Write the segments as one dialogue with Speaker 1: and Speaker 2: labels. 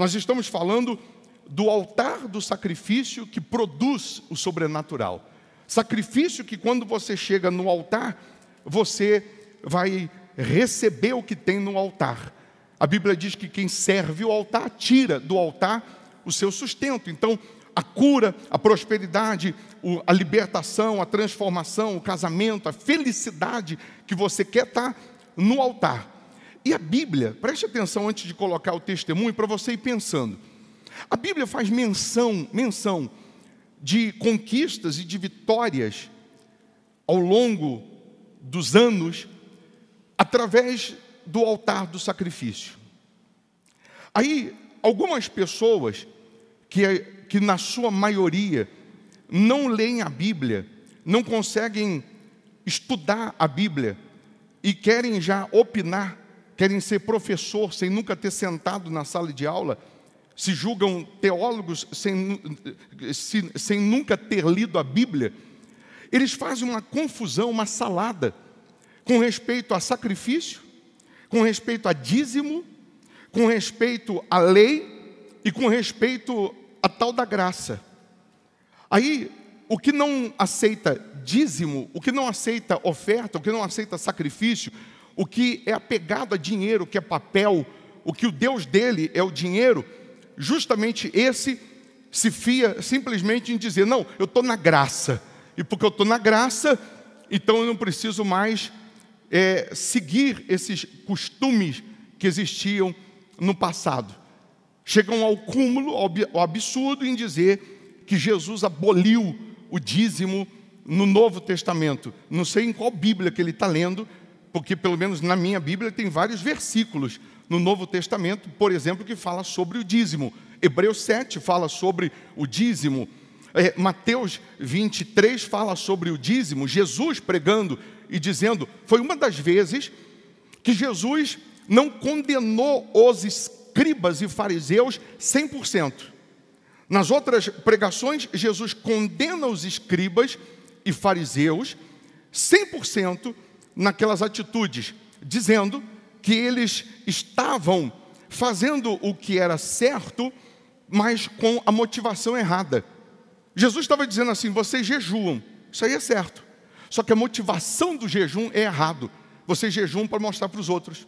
Speaker 1: Nós estamos falando do altar do sacrifício que produz o sobrenatural. Sacrifício que, quando você chega no altar, você vai receber o que tem no altar. A Bíblia diz que quem serve o altar tira do altar o seu sustento. Então, a cura, a prosperidade, a libertação, a transformação, o casamento, a felicidade que você quer estar tá no altar. E a Bíblia, preste atenção antes de colocar o testemunho para você ir pensando. A Bíblia faz menção, menção de conquistas e de vitórias ao longo dos anos através do altar do sacrifício. Aí algumas pessoas que, que na sua maioria não leem a Bíblia, não conseguem estudar a Bíblia e querem já opinar querem ser professor sem nunca ter sentado na sala de aula, se julgam teólogos sem, sem, sem nunca ter lido a Bíblia, eles fazem uma confusão, uma salada, com respeito a sacrifício, com respeito a dízimo, com respeito à lei e com respeito à tal da graça. Aí, o que não aceita dízimo, o que não aceita oferta, o que não aceita sacrifício, o que é apegado a dinheiro, o que é papel, o que o Deus dele é o dinheiro, justamente esse se fia simplesmente em dizer: não, eu estou na graça, e porque eu estou na graça, então eu não preciso mais é, seguir esses costumes que existiam no passado. Chegam ao cúmulo, ao absurdo, em dizer que Jesus aboliu o dízimo no Novo Testamento. Não sei em qual Bíblia que ele está lendo, porque pelo menos na minha Bíblia tem vários versículos no Novo Testamento, por exemplo, que fala sobre o dízimo. Hebreus 7 fala sobre o dízimo. É, Mateus 23 fala sobre o dízimo. Jesus pregando e dizendo, foi uma das vezes que Jesus não condenou os escribas e fariseus 100%. Nas outras pregações, Jesus condena os escribas e fariseus 100% naquelas atitudes, dizendo que eles estavam fazendo o que era certo, mas com a motivação errada. Jesus estava dizendo assim: vocês jejuam, isso aí é certo. Só que a motivação do jejum é errado. Vocês jejuam para mostrar para os outros.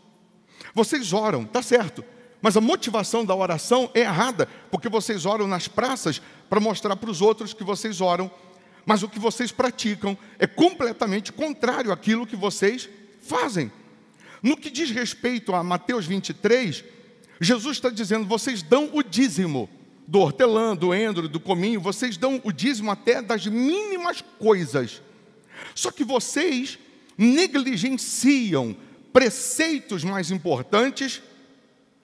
Speaker 1: Vocês oram, tá certo. Mas a motivação da oração é errada, porque vocês oram nas praças para mostrar para os outros que vocês oram mas o que vocês praticam é completamente contrário àquilo que vocês fazem. No que diz respeito a Mateus 23, Jesus está dizendo: vocês dão o dízimo do hortelã, do endro, do cominho, vocês dão o dízimo até das mínimas coisas. Só que vocês negligenciam preceitos mais importantes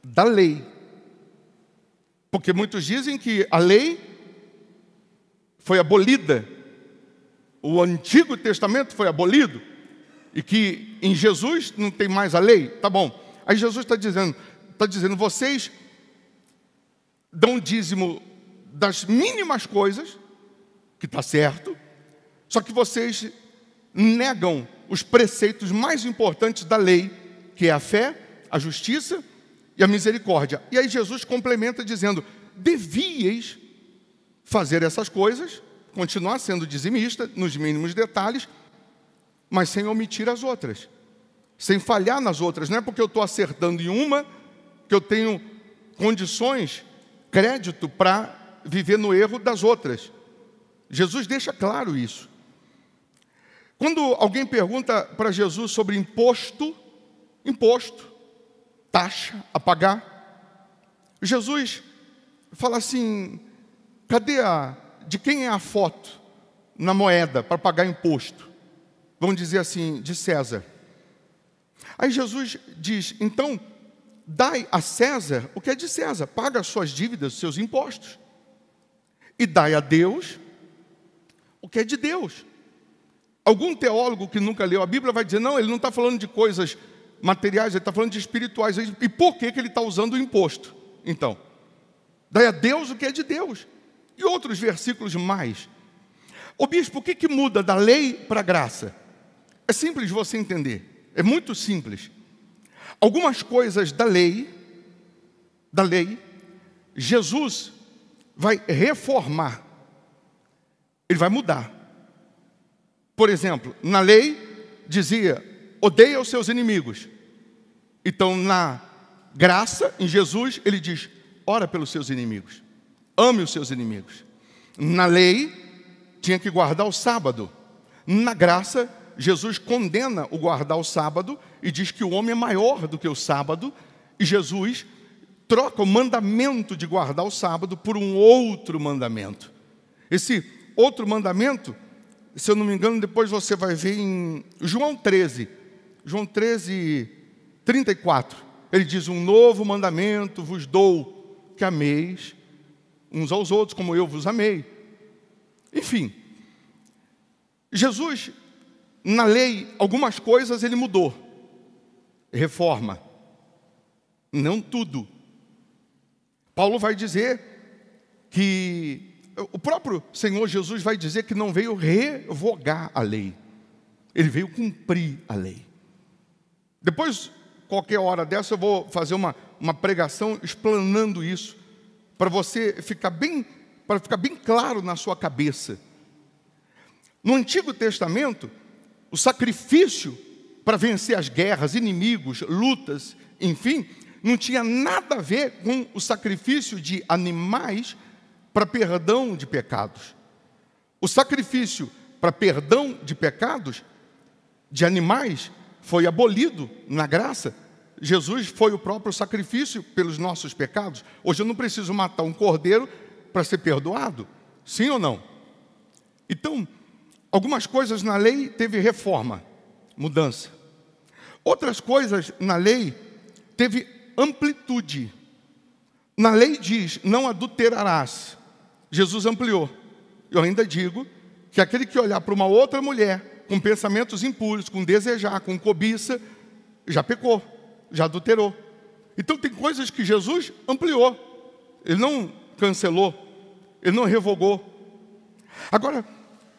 Speaker 1: da lei. Porque muitos dizem que a lei foi abolida o Antigo Testamento foi abolido e que em Jesus não tem mais a lei, tá bom. Aí Jesus está dizendo, está dizendo, vocês dão dízimo das mínimas coisas, que está certo, só que vocês negam os preceitos mais importantes da lei, que é a fé, a justiça e a misericórdia. E aí Jesus complementa dizendo: devieis fazer essas coisas continuar sendo dizimista, nos mínimos detalhes, mas sem omitir as outras, sem falhar nas outras. Não é porque eu estou acertando em uma que eu tenho condições, crédito para viver no erro das outras. Jesus deixa claro isso. Quando alguém pergunta para Jesus sobre imposto, imposto, taxa a pagar, Jesus fala assim: cadê a, de quem é a foto na moeda para pagar imposto? Vamos dizer assim, de César. Aí Jesus diz: então, dai a César o que é de César, paga as suas dívidas, os seus impostos. E dai a Deus o que é de Deus. Algum teólogo que nunca leu a Bíblia vai dizer: não, ele não está falando de coisas materiais, ele está falando de espirituais. E por que, que ele está usando o imposto? Então, dai a Deus o que é de Deus e outros versículos mais. O bispo, o que, que muda da lei para a graça? É simples você entender, é muito simples. Algumas coisas da lei, da lei, Jesus vai reformar, ele vai mudar. Por exemplo, na lei dizia: odeia os seus inimigos. Então, na graça, em Jesus, ele diz: ora pelos seus inimigos. Ame os seus inimigos. Na lei, tinha que guardar o sábado. Na graça, Jesus condena o guardar o sábado e diz que o homem é maior do que o sábado, e Jesus troca o mandamento de guardar o sábado por um outro mandamento. Esse outro mandamento, se eu não me engano, depois você vai ver em João 13, João 13, 34. Ele diz: Um novo mandamento vos dou, que ameis uns aos outros, como eu vos amei. Enfim, Jesus, na lei, algumas coisas ele mudou, reforma, não tudo. Paulo vai dizer que, o próprio Senhor Jesus vai dizer que não veio revogar a lei, ele veio cumprir a lei. Depois, qualquer hora dessa, eu vou fazer uma, uma pregação explanando isso para você ficar bem, para ficar bem claro na sua cabeça. No Antigo Testamento, o sacrifício para vencer as guerras, inimigos, lutas, enfim, não tinha nada a ver com o sacrifício de animais para perdão de pecados. O sacrifício para perdão de pecados de animais foi abolido na graça Jesus foi o próprio sacrifício pelos nossos pecados. Hoje eu não preciso matar um cordeiro para ser perdoado. Sim ou não? Então, algumas coisas na lei teve reforma, mudança. Outras coisas na lei teve amplitude. Na lei diz: não adulterarás. Jesus ampliou. Eu ainda digo que aquele que olhar para uma outra mulher com pensamentos impuros, com desejar, com cobiça, já pecou já adulterou. Então tem coisas que Jesus ampliou. Ele não cancelou, ele não revogou. Agora,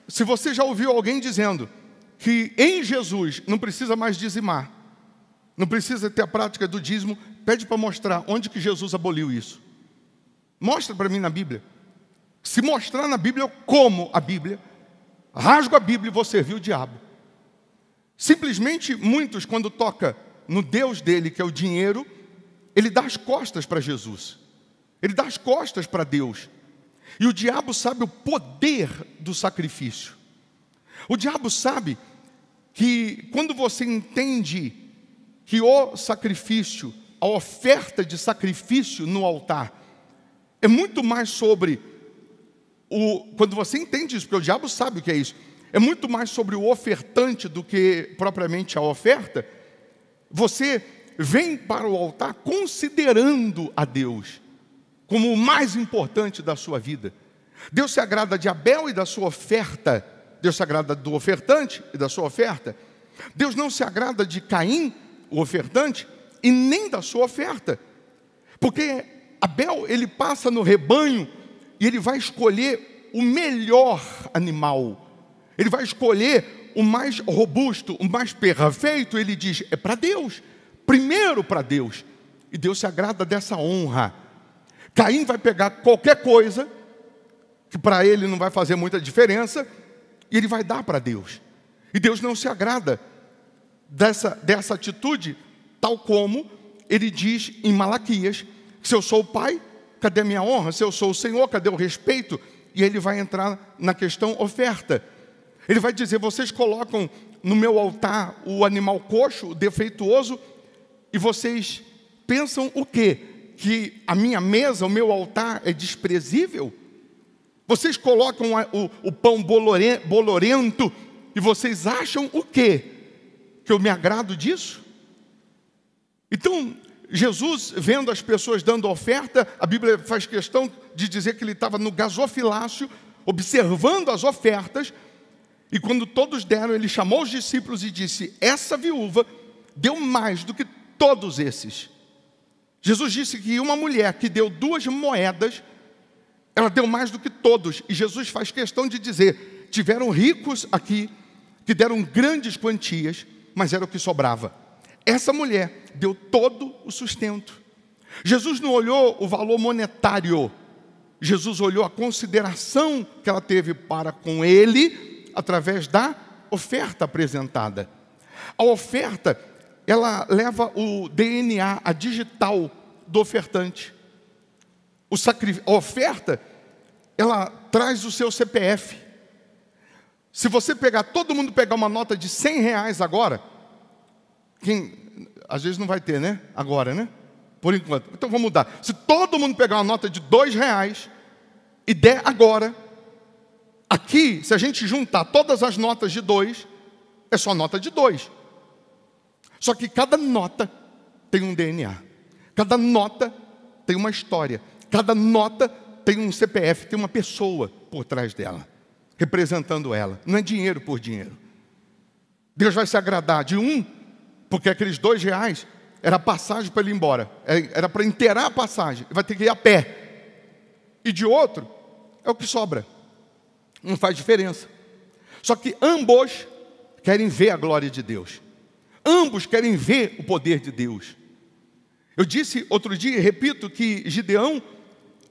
Speaker 1: se você já ouviu alguém dizendo que em Jesus não precisa mais dizimar, não precisa ter a prática do dízimo, pede para mostrar onde que Jesus aboliu isso. Mostra para mim na Bíblia. Se mostrar na Bíblia, eu como a Bíblia, rasgo a Bíblia e vou servir o diabo. Simplesmente muitos, quando toca no Deus dele, que é o dinheiro, ele dá as costas para Jesus. Ele dá as costas para Deus. E o diabo sabe o poder do sacrifício. O diabo sabe que quando você entende que o sacrifício, a oferta de sacrifício no altar, é muito mais sobre o. Quando você entende isso, porque o diabo sabe o que é isso, é muito mais sobre o ofertante do que propriamente a oferta você vem para o altar considerando a Deus como o mais importante da sua vida. Deus se agrada de Abel e da sua oferta. Deus se agrada do ofertante e da sua oferta. Deus não se agrada de Caim, o ofertante, e nem da sua oferta. Porque Abel, ele passa no rebanho e ele vai escolher o melhor animal. Ele vai escolher o mais robusto, o mais perfeito, ele diz, é para Deus. Primeiro para Deus. E Deus se agrada dessa honra. Caim vai pegar qualquer coisa, que para ele não vai fazer muita diferença, e ele vai dar para Deus. E Deus não se agrada dessa, dessa atitude, tal como ele diz em Malaquias: se eu sou o pai, cadê a minha honra? Se eu sou o Senhor, cadê o respeito? E ele vai entrar na questão oferta. Ele vai dizer: vocês colocam no meu altar o animal coxo, defeituoso, e vocês pensam o quê? Que a minha mesa, o meu altar é desprezível? Vocês colocam o, o pão bolorento e vocês acham o quê? Que eu me agrado disso? Então, Jesus, vendo as pessoas dando oferta, a Bíblia faz questão de dizer que ele estava no gasofilácio, observando as ofertas, e quando todos deram, ele chamou os discípulos e disse: Essa viúva deu mais do que todos esses. Jesus disse que uma mulher que deu duas moedas, ela deu mais do que todos. E Jesus faz questão de dizer: tiveram ricos aqui que deram grandes quantias, mas era o que sobrava. Essa mulher deu todo o sustento. Jesus não olhou o valor monetário, Jesus olhou a consideração que ela teve para com ele Através da oferta apresentada. A oferta, ela leva o DNA, a digital do ofertante. O sacrif... A oferta, ela traz o seu CPF. Se você pegar, todo mundo pegar uma nota de 100 reais agora, quem, às vezes não vai ter, né? Agora, né? Por enquanto. Então vamos mudar. Se todo mundo pegar uma nota de dois reais e der agora, Aqui, se a gente juntar todas as notas de dois, é só nota de dois. Só que cada nota tem um DNA. Cada nota tem uma história. Cada nota tem um CPF, tem uma pessoa por trás dela, representando ela. Não é dinheiro por dinheiro. Deus vai se agradar de um, porque aqueles dois reais era passagem para ele ir embora, é, era para inteirar a passagem, vai ter que ir a pé. E de outro, é o que sobra. Não faz diferença. Só que ambos querem ver a glória de Deus. Ambos querem ver o poder de Deus. Eu disse outro dia e repito que Gideão,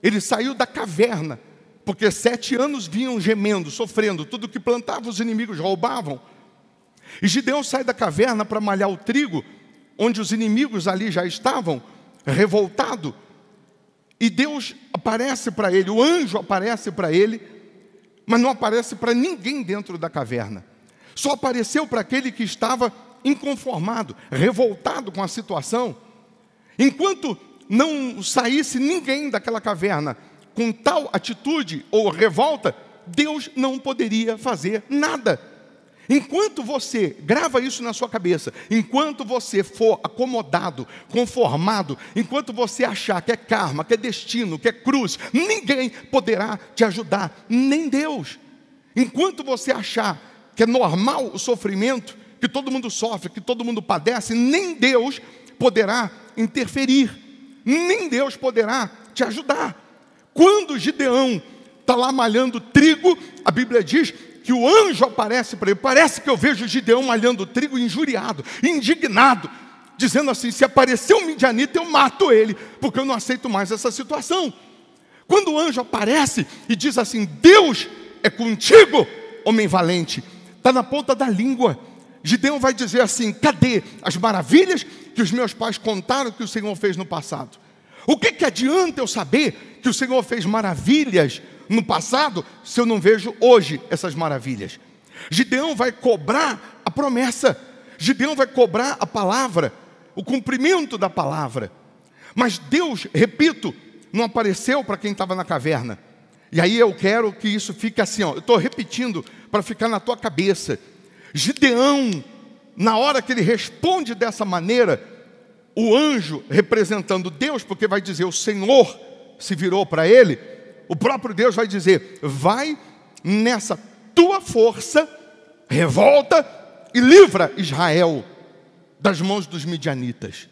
Speaker 1: ele saiu da caverna, porque sete anos vinham gemendo, sofrendo, tudo que plantava os inimigos roubavam. E Gideão sai da caverna para malhar o trigo, onde os inimigos ali já estavam, revoltado. E Deus aparece para ele, o anjo aparece para ele, mas não aparece para ninguém dentro da caverna. Só apareceu para aquele que estava inconformado, revoltado com a situação. Enquanto não saísse ninguém daquela caverna com tal atitude ou revolta, Deus não poderia fazer nada. Enquanto você grava isso na sua cabeça, enquanto você for acomodado, conformado, enquanto você achar que é karma, que é destino, que é cruz, ninguém poderá te ajudar, nem Deus. Enquanto você achar que é normal o sofrimento, que todo mundo sofre, que todo mundo padece, nem Deus poderá interferir, nem Deus poderá te ajudar. Quando Gideão está lá malhando trigo, a Bíblia diz que o anjo aparece para ele. Parece que eu vejo Gideão malhando trigo, injuriado, indignado, dizendo assim: se aparecer um midianita, eu mato ele, porque eu não aceito mais essa situação. Quando o anjo aparece e diz assim: Deus é contigo, homem valente, está na ponta da língua. Gideão vai dizer assim: cadê as maravilhas que os meus pais contaram que o Senhor fez no passado? O que, que adianta eu saber que o Senhor fez maravilhas no passado se eu não vejo hoje essas maravilhas? Gideão vai cobrar a promessa, Gideão vai cobrar a palavra, o cumprimento da palavra. Mas Deus, repito, não apareceu para quem estava na caverna. E aí eu quero que isso fique assim, ó, eu estou repetindo para ficar na tua cabeça. Gideão, na hora que ele responde dessa maneira, o anjo representando Deus, porque vai dizer o Senhor se virou para ele, o próprio Deus vai dizer: vai nessa tua força, revolta e livra Israel das mãos dos midianitas.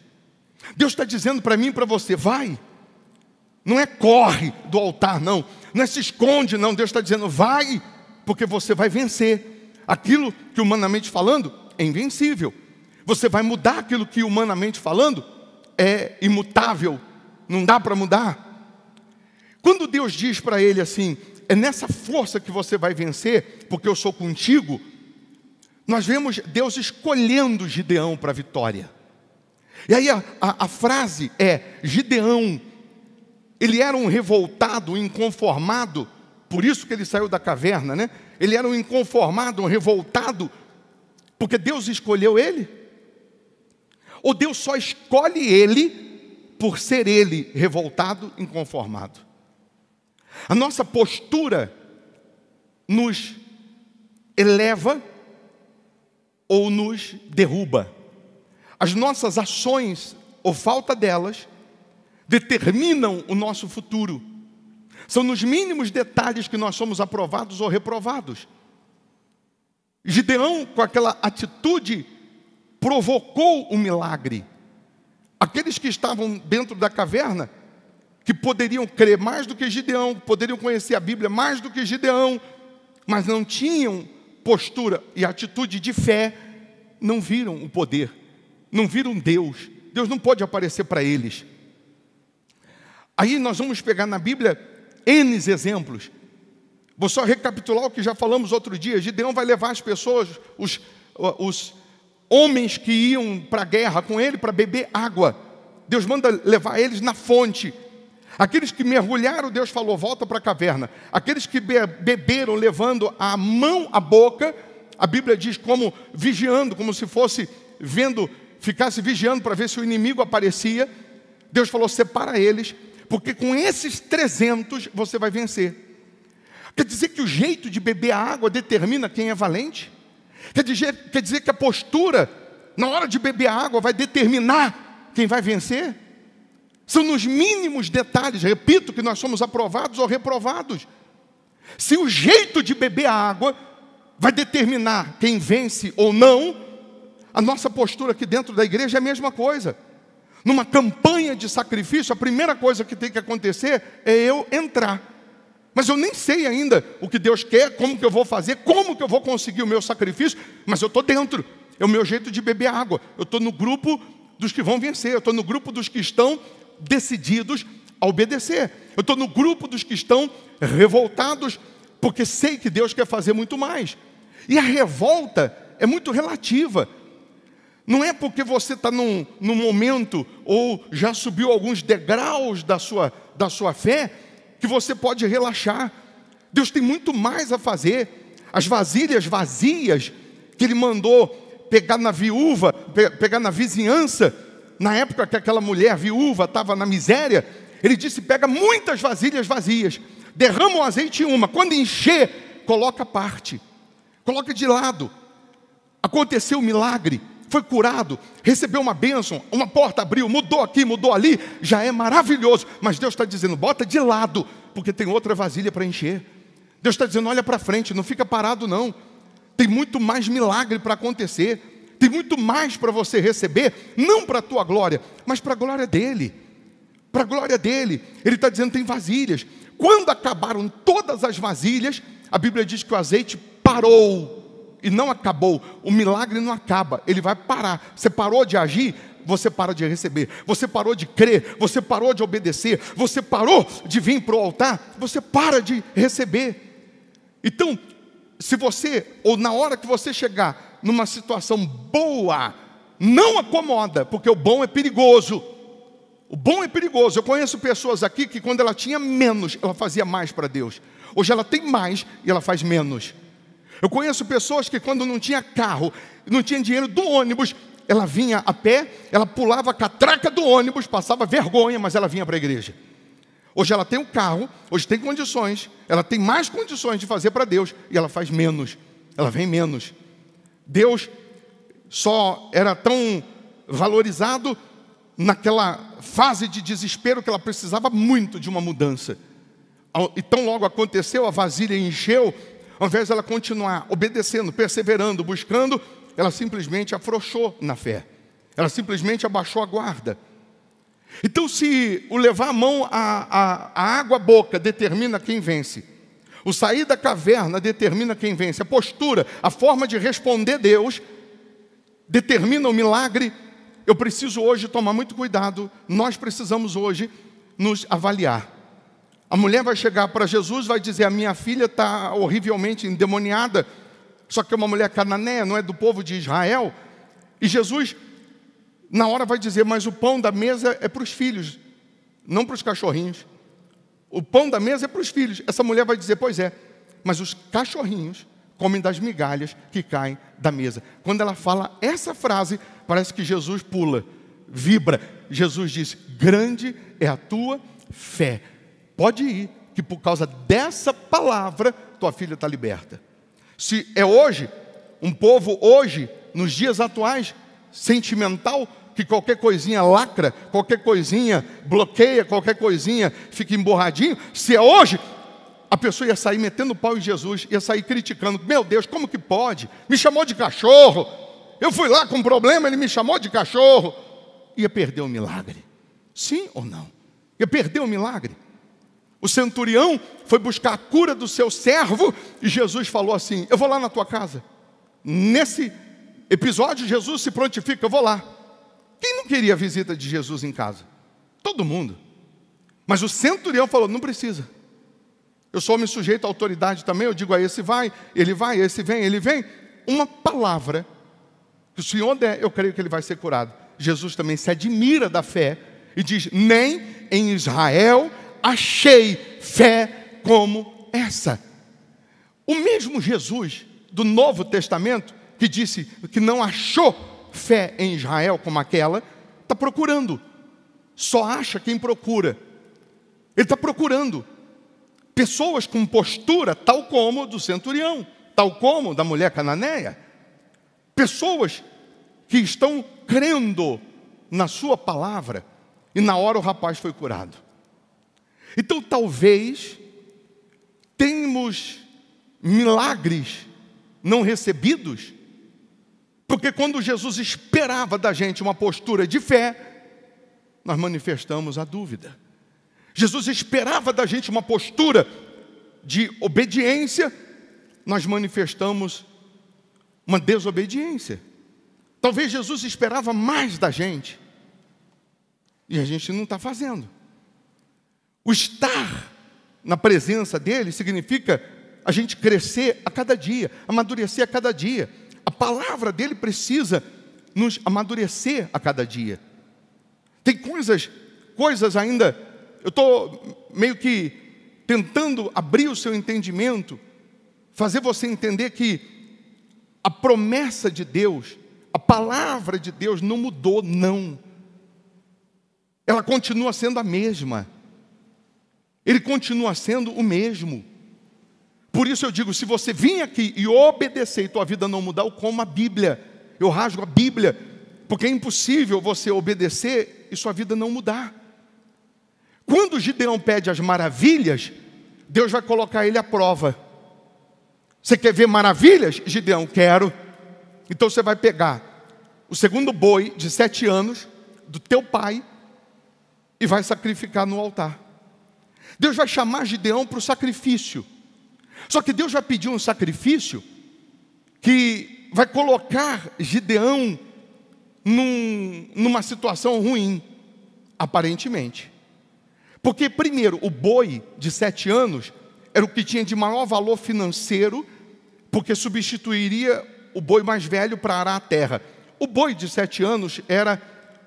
Speaker 1: Deus está dizendo para mim e para você: vai. Não é corre do altar, não. Não é se esconde, não. Deus está dizendo: vai, porque você vai vencer. Aquilo que humanamente falando é invencível. Você vai mudar aquilo que humanamente falando é imutável. Não dá para mudar. Quando Deus diz para ele assim: é nessa força que você vai vencer, porque eu sou contigo. Nós vemos Deus escolhendo Gideão para a vitória. E aí a, a, a, frase é: Gideão, ele era um revoltado, um inconformado, por isso que ele saiu da caverna, né? Ele era um inconformado, um revoltado, porque Deus escolheu ele? Ou Deus só escolhe ele por ser ele revoltado, inconformado? A nossa postura nos eleva ou nos derruba. As nossas ações, ou falta delas, determinam o nosso futuro. São nos mínimos detalhes que nós somos aprovados ou reprovados. Gideão, com aquela atitude, provocou o um milagre. Aqueles que estavam dentro da caverna que poderiam crer mais do que Gideão, poderiam conhecer a Bíblia mais do que Gideão, mas não tinham postura e atitude de fé, não viram o poder, não viram Deus. Deus não pode aparecer para eles. Aí nós vamos pegar na Bíblia N exemplos. Vou só recapitular o que já falamos outro dia. Gideão vai levar as pessoas, os, os homens que iam para a guerra com ele para beber água. Deus manda levar eles na fonte. Aqueles que mergulharam, Deus falou, volta para a caverna. Aqueles que beberam levando a mão à boca, a Bíblia diz como vigiando, como se fosse vendo, ficasse vigiando para ver se o inimigo aparecia. Deus falou, separa eles, porque com esses 300 você vai vencer. Quer dizer que o jeito de beber a água determina quem é valente? Quer dizer, quer dizer que a postura, na hora de beber a água, vai determinar quem vai vencer? São nos mínimos detalhes, repito, que nós somos aprovados ou reprovados. Se o jeito de beber a água vai determinar quem vence ou não, a nossa postura aqui dentro da igreja é a mesma coisa. Numa campanha de sacrifício, a primeira coisa que tem que acontecer é eu entrar. Mas eu nem sei ainda o que Deus quer, como que eu vou fazer, como que eu vou conseguir o meu sacrifício, mas eu estou dentro. É o meu jeito de beber água. Eu estou no grupo dos que vão vencer, eu estou no grupo dos que estão decididos a obedecer. Eu estou no grupo dos que estão revoltados, porque sei que Deus quer fazer muito mais. E a revolta é muito relativa. Não é porque você está num, num, momento ou já subiu alguns degraus da sua, da sua fé que você pode relaxar. Deus tem muito mais a fazer. As vasilhas vazias que Ele mandou pegar na viúva, pe pegar na vizinhança, na época que aquela mulher viúva estava na miséria, ele disse: pega muitas vasilhas vazias, derrama o azeite em uma, quando encher, coloca parte, coloca de lado. Aconteceu o um milagre, foi curado, recebeu uma bênção, uma porta abriu, mudou aqui, mudou ali, já é maravilhoso, mas Deus está dizendo: bota de lado, porque tem outra vasilha para encher. Deus está dizendo: olha para frente, não fica parado, não. Tem muito mais milagre para acontecer tem muito mais para você receber, não para a tua glória, mas para a glória dele. Para a glória dele. Ele está dizendo: tem vasilhas. Quando acabaram todas as vasilhas, a Bíblia diz que o azeite parou e não acabou. O milagre não acaba, ele vai parar. Você parou de agir, você para de receber. Você parou de crer, você parou de obedecer, você parou de vir para o altar, você para de receber. Então, se você, ou na hora que você chegar numa situação boa, não acomoda, porque o bom é perigoso. O bom é perigoso. Eu conheço pessoas aqui que quando ela tinha menos, ela fazia mais para Deus. Hoje ela tem mais e ela faz menos. Eu conheço pessoas que quando não tinha carro, não tinha dinheiro do ônibus, ela vinha a pé, ela pulava a catraca do ônibus, passava vergonha, mas ela vinha para a igreja. Hoje ela tem um carro, hoje tem condições, ela tem mais condições de fazer para Deus e ela faz menos, ela vem menos. Deus só era tão valorizado naquela fase de desespero que ela precisava muito de uma mudança. E tão logo aconteceu, a vasilha encheu, ao invés dela continuar obedecendo, perseverando, buscando, ela simplesmente afrouxou na fé. Ela simplesmente abaixou a guarda. Então, se o levar a mão à, água à boca determina quem vence, o sair da caverna determina quem vence, a postura, a forma de responder Deus, determina o milagre. Eu preciso hoje tomar muito cuidado, nós precisamos hoje nos avaliar. A mulher vai chegar para Jesus, vai dizer: A minha filha está horrivelmente endemoniada, só que é uma mulher cananeia, não é do povo de Israel. E Jesus na hora vai dizer, mas o pão da mesa é para os filhos, não para os cachorrinhos. O pão da mesa é para os filhos. Essa mulher vai dizer, pois é, mas os cachorrinhos comem das migalhas que caem da mesa. Quando ela fala essa frase, parece que Jesus pula, vibra. Jesus diz: Grande é a tua fé. Pode ir, que por causa dessa palavra tua filha está liberta. Se é hoje, um povo hoje, nos dias atuais, sentimental que qualquer coisinha lacra, qualquer coisinha bloqueia, qualquer coisinha fica emborradinho, se é hoje, a pessoa ia sair metendo pau em Jesus, ia sair criticando: Meu Deus, como que pode? Me chamou de cachorro. Eu fui lá com um problema, ele me chamou de cachorro. Ia perder o milagre. Sim ou não? Ia perder o milagre. O centurião foi buscar a cura do seu servo e Jesus falou assim: Eu vou lá na tua casa. Nesse episódio, Jesus se prontifica, eu vou lá. Quem não queria a visita de Jesus em casa? Todo mundo. Mas o centurião falou: não precisa. Eu sou homem sujeito à autoridade também, eu digo a ah, esse vai, ele vai, esse vem, ele vem. Uma palavra que o Senhor der, eu creio que ele vai ser curado. Jesus também se admira da fé e diz: nem em Israel achei fé como essa. O mesmo Jesus do Novo Testamento que disse que não achou fé em Israel como aquela, está procurando. Só acha quem procura. Ele está procurando pessoas com postura tal como do centurião, tal como da mulher cananeia. Pessoas que estão crendo na sua palavra e na hora o rapaz foi curado. Então talvez temos milagres não recebidos porque quando Jesus esperava da gente uma postura de fé, nós manifestamos a dúvida. Jesus esperava da gente uma postura de obediência, nós manifestamos uma desobediência. Talvez Jesus esperava mais da gente e a gente não está fazendo. O estar na presença dele significa a gente crescer a cada dia, amadurecer a cada dia. A palavra dele precisa nos amadurecer a cada dia. Tem coisas, coisas ainda, eu estou meio que tentando abrir o seu entendimento, fazer você entender que a promessa de Deus, a palavra de Deus não mudou, não. Ela continua sendo a mesma. Ele continua sendo o mesmo. Por isso eu digo: se você vir aqui e obedecer e tua vida não mudar, eu como a Bíblia, eu rasgo a Bíblia, porque é impossível você obedecer e sua vida não mudar. Quando Gideão pede as maravilhas, Deus vai colocar ele à prova. Você quer ver maravilhas? Gideão, quero. Então você vai pegar o segundo boi de sete anos do teu pai e vai sacrificar no altar. Deus vai chamar Gideão para o sacrifício. Só que Deus vai pedir um sacrifício que vai colocar Gideão num, numa situação ruim, aparentemente. Porque, primeiro, o boi de sete anos era o que tinha de maior valor financeiro, porque substituiria o boi mais velho para arar a terra. O boi de sete anos era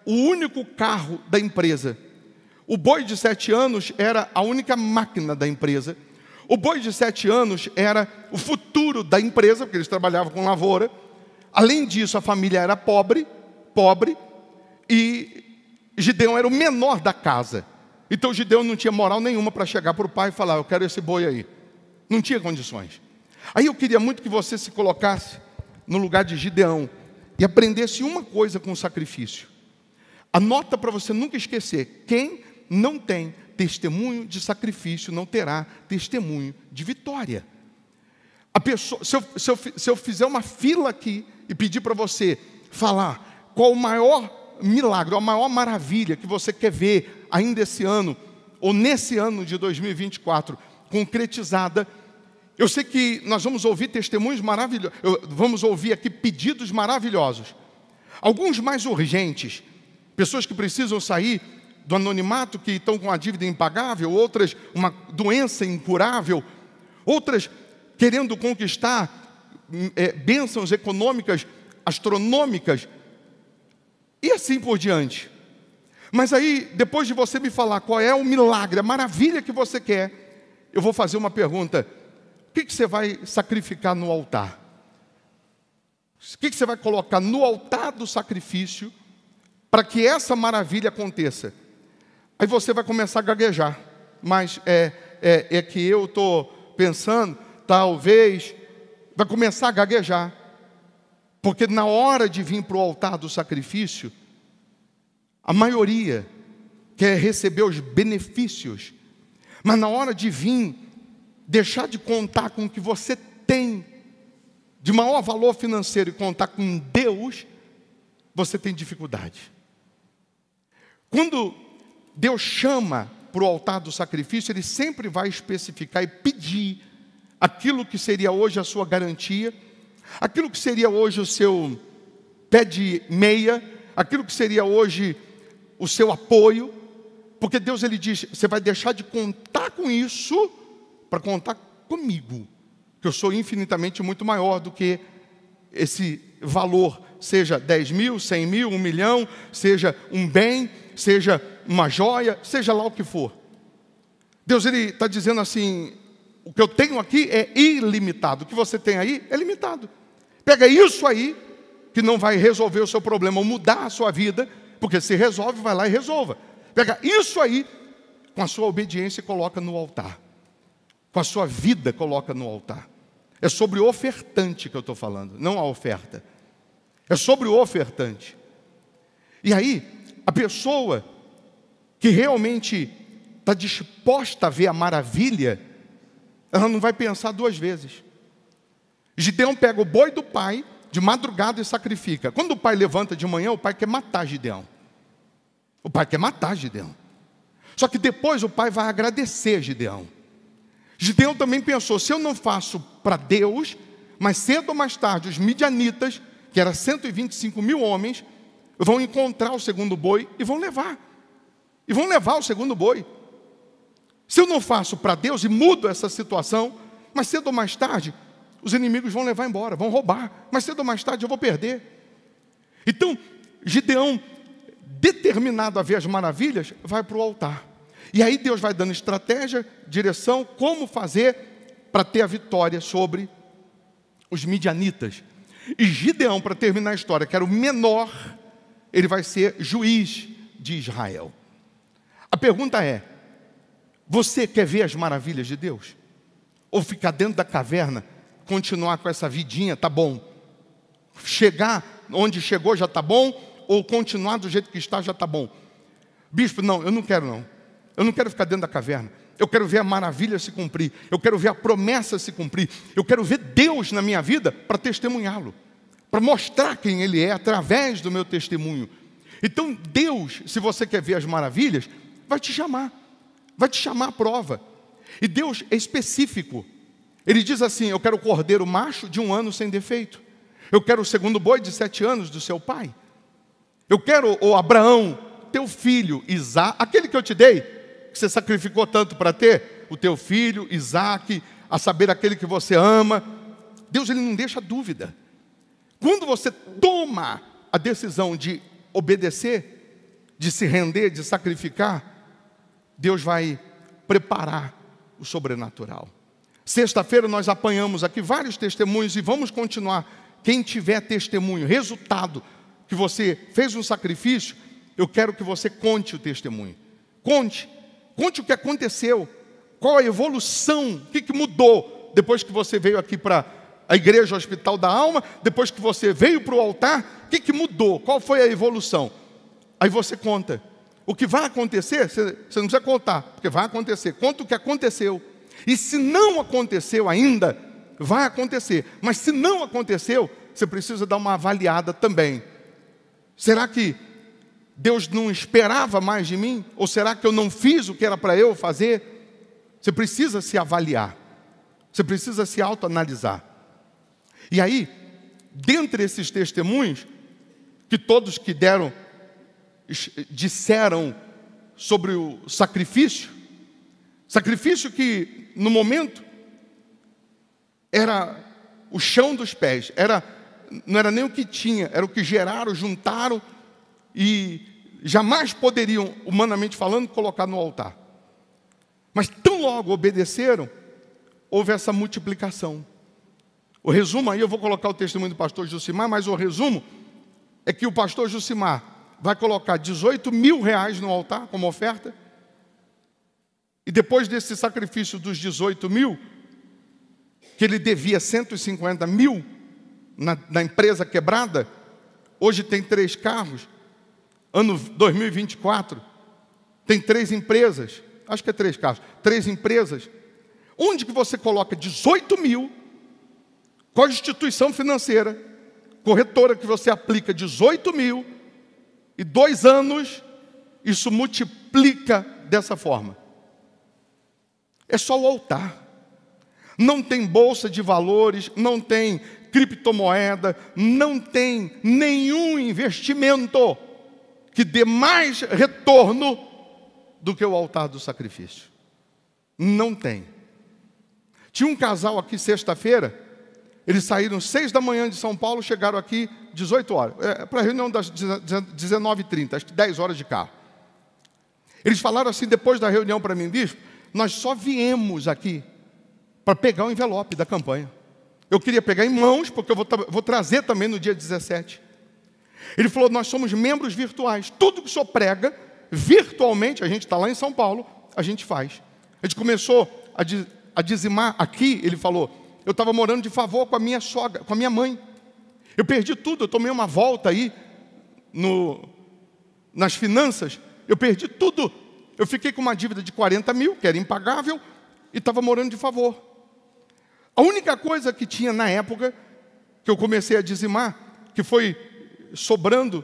Speaker 1: o único carro da empresa. O boi de sete anos era a única máquina da empresa. O boi de sete anos era o futuro da empresa, porque eles trabalhavam com lavoura. Além disso, a família era pobre, pobre, e Gideão era o menor da casa. Então Gideão não tinha moral nenhuma para chegar para o pai e falar: Eu quero esse boi aí. Não tinha condições. Aí eu queria muito que você se colocasse no lugar de Gideão e aprendesse uma coisa com o sacrifício. Anota para você nunca esquecer: quem não tem testemunho de sacrifício não terá testemunho de vitória. Pessoa, se, eu, se, eu, se eu fizer uma fila aqui e pedir para você falar qual o maior milagre, a maior maravilha que você quer ver ainda esse ano, ou nesse ano de 2024, concretizada, eu sei que nós vamos ouvir testemunhos maravilhosos, vamos ouvir aqui pedidos maravilhosos, alguns mais urgentes, pessoas que precisam sair do anonimato que estão com a dívida impagável, outras uma doença incurável, outras querendo conquistar hum, é, bênçãos econômicas astronômicas e assim por diante. Mas aí, depois de você me falar qual é o milagre, a maravilha que você quer, eu vou fazer uma pergunta: o que, que você vai sacrificar no altar? O que, que você vai colocar no altar do sacrifício para que essa maravilha aconteça? Aí você vai começar a gaguejar. Mas é, é, é que eu estou pensando, talvez. Vai começar a gaguejar. Porque na hora de vir para o altar do sacrifício, a maioria quer receber os benefícios, mas na hora de vir, deixar de contar com o que você tem de maior valor financeiro e contar com Deus, você tem dificuldade. Quando Deus chama para o altar do sacrifício, ele sempre vai especificar e pedir aquilo que seria hoje a sua garantia, aquilo que seria hoje o seu pé de meia, aquilo que seria hoje o seu apoio, porque Deus ele diz: você vai deixar de contar com isso para contar comigo, que eu sou infinitamente muito maior do que esse valor, seja 10 mil, 100 mil, um milhão, seja um bem, seja uma joia, seja lá o que for. Deus ele está dizendo assim: o que eu tenho aqui é ilimitado, o que você tem aí é limitado. Pega isso aí, que não vai resolver o seu problema ou mudar a sua vida, porque se resolve, vai lá e resolva. Pega isso aí, com a sua obediência, e coloca no altar. Com a sua vida, coloca no altar. É sobre o ofertante que eu estou falando, não a oferta. É sobre o ofertante. E aí, a pessoa que realmente está disposta a ver a maravilha, ela não vai pensar duas vezes. Gideão pega o boi do pai de madrugada e sacrifica. Quando o pai levanta de manhã, o pai quer matar Gideão. O pai quer matar Gideão. Só que depois o pai vai agradecer Gideão. Gideão também pensou: se eu não faço para Deus, mas cedo ou mais tarde, os midianitas, que eram 125 mil homens, vão encontrar o segundo boi e vão levar e vão levar o segundo boi. Se eu não faço para Deus e mudo essa situação, mais cedo ou mais tarde, os inimigos vão levar embora, vão roubar, mas cedo ou mais tarde eu vou perder. Então, Gideão, determinado a ver as maravilhas, vai para o altar. E aí Deus vai dando estratégia, direção, como fazer para ter a vitória sobre os midianitas. E Gideão, para terminar a história, que era o menor, ele vai ser juiz de Israel. A pergunta é: você quer ver as maravilhas de Deus? Ou ficar dentro da caverna, continuar com essa vidinha, tá bom? Chegar onde chegou já tá bom? Ou continuar do jeito que está já tá bom? Bispo, não, eu não quero não. Eu não quero ficar dentro da caverna. Eu quero ver a maravilha se cumprir. Eu quero ver a promessa se cumprir. Eu quero ver Deus na minha vida para testemunhá-lo, para mostrar quem Ele é através do meu testemunho. Então, Deus, se você quer ver as maravilhas, vai te chamar, vai te chamar à prova. E Deus é específico. Ele diz assim: Eu quero o cordeiro macho de um ano sem defeito. Eu quero o segundo boi de sete anos do seu pai. Eu quero o Abraão, teu filho, Isaac, aquele que eu te dei, que você sacrificou tanto para ter, o teu filho, Isaac, a saber aquele que você ama. Deus ele não deixa dúvida. Quando você toma a decisão de obedecer, de se render, de sacrificar, Deus vai preparar o sobrenatural. Sexta-feira nós apanhamos aqui vários testemunhos e vamos continuar. Quem tiver testemunho, resultado que você fez um sacrifício, eu quero que você conte o testemunho. Conte, conte o que aconteceu, qual a evolução, o que, que mudou depois que você veio aqui para a igreja Hospital da Alma, depois que você veio para o altar, o que, que mudou? Qual foi a evolução? Aí você conta. O que vai acontecer, você não precisa contar, porque vai acontecer. Conta o que aconteceu. E se não aconteceu ainda, vai acontecer. Mas se não aconteceu, você precisa dar uma avaliada também. Será que Deus não esperava mais de mim? Ou será que eu não fiz o que era para eu fazer? Você precisa se avaliar. Você precisa se autoanalisar. E aí, dentre esses testemunhos, que todos que deram disseram sobre o sacrifício, sacrifício que no momento era o chão dos pés, era não era nem o que tinha, era o que geraram, juntaram e jamais poderiam, humanamente falando, colocar no altar. Mas tão logo obedeceram, houve essa multiplicação. O resumo aí, eu vou colocar o testemunho do pastor Jucimar, mas o resumo é que o pastor Jucimar vai colocar 18 mil reais no altar como oferta. E depois desse sacrifício dos 18 mil, que ele devia 150 mil na, na empresa quebrada, hoje tem três carros, ano 2024, tem três empresas, acho que é três carros, três empresas. Onde que você coloca 18 mil? Qual instituição financeira, corretora que você aplica 18 mil? e dois anos, isso multiplica dessa forma. É só o altar. Não tem bolsa de valores, não tem criptomoeda, não tem nenhum investimento que dê mais retorno do que o altar do sacrifício. Não tem. Tinha um casal aqui sexta-feira eles saíram seis da manhã de São Paulo, chegaram aqui 18 horas. É, para a reunião das 19h30, acho que 10 horas de carro. Eles falaram assim depois da reunião para mim, bispo, nós só viemos aqui para pegar o envelope da campanha. Eu queria pegar em mãos, porque eu vou, vou trazer também no dia 17. Ele falou: nós somos membros virtuais. Tudo que o senhor prega, virtualmente, a gente está lá em São Paulo, a gente faz. A gente começou a, a dizimar aqui, ele falou, eu estava morando de favor com a minha sogra, com a minha mãe. Eu perdi tudo, eu tomei uma volta aí no, nas finanças, eu perdi tudo. Eu fiquei com uma dívida de 40 mil, que era impagável, e estava morando de favor. A única coisa que tinha na época que eu comecei a dizimar, que foi sobrando,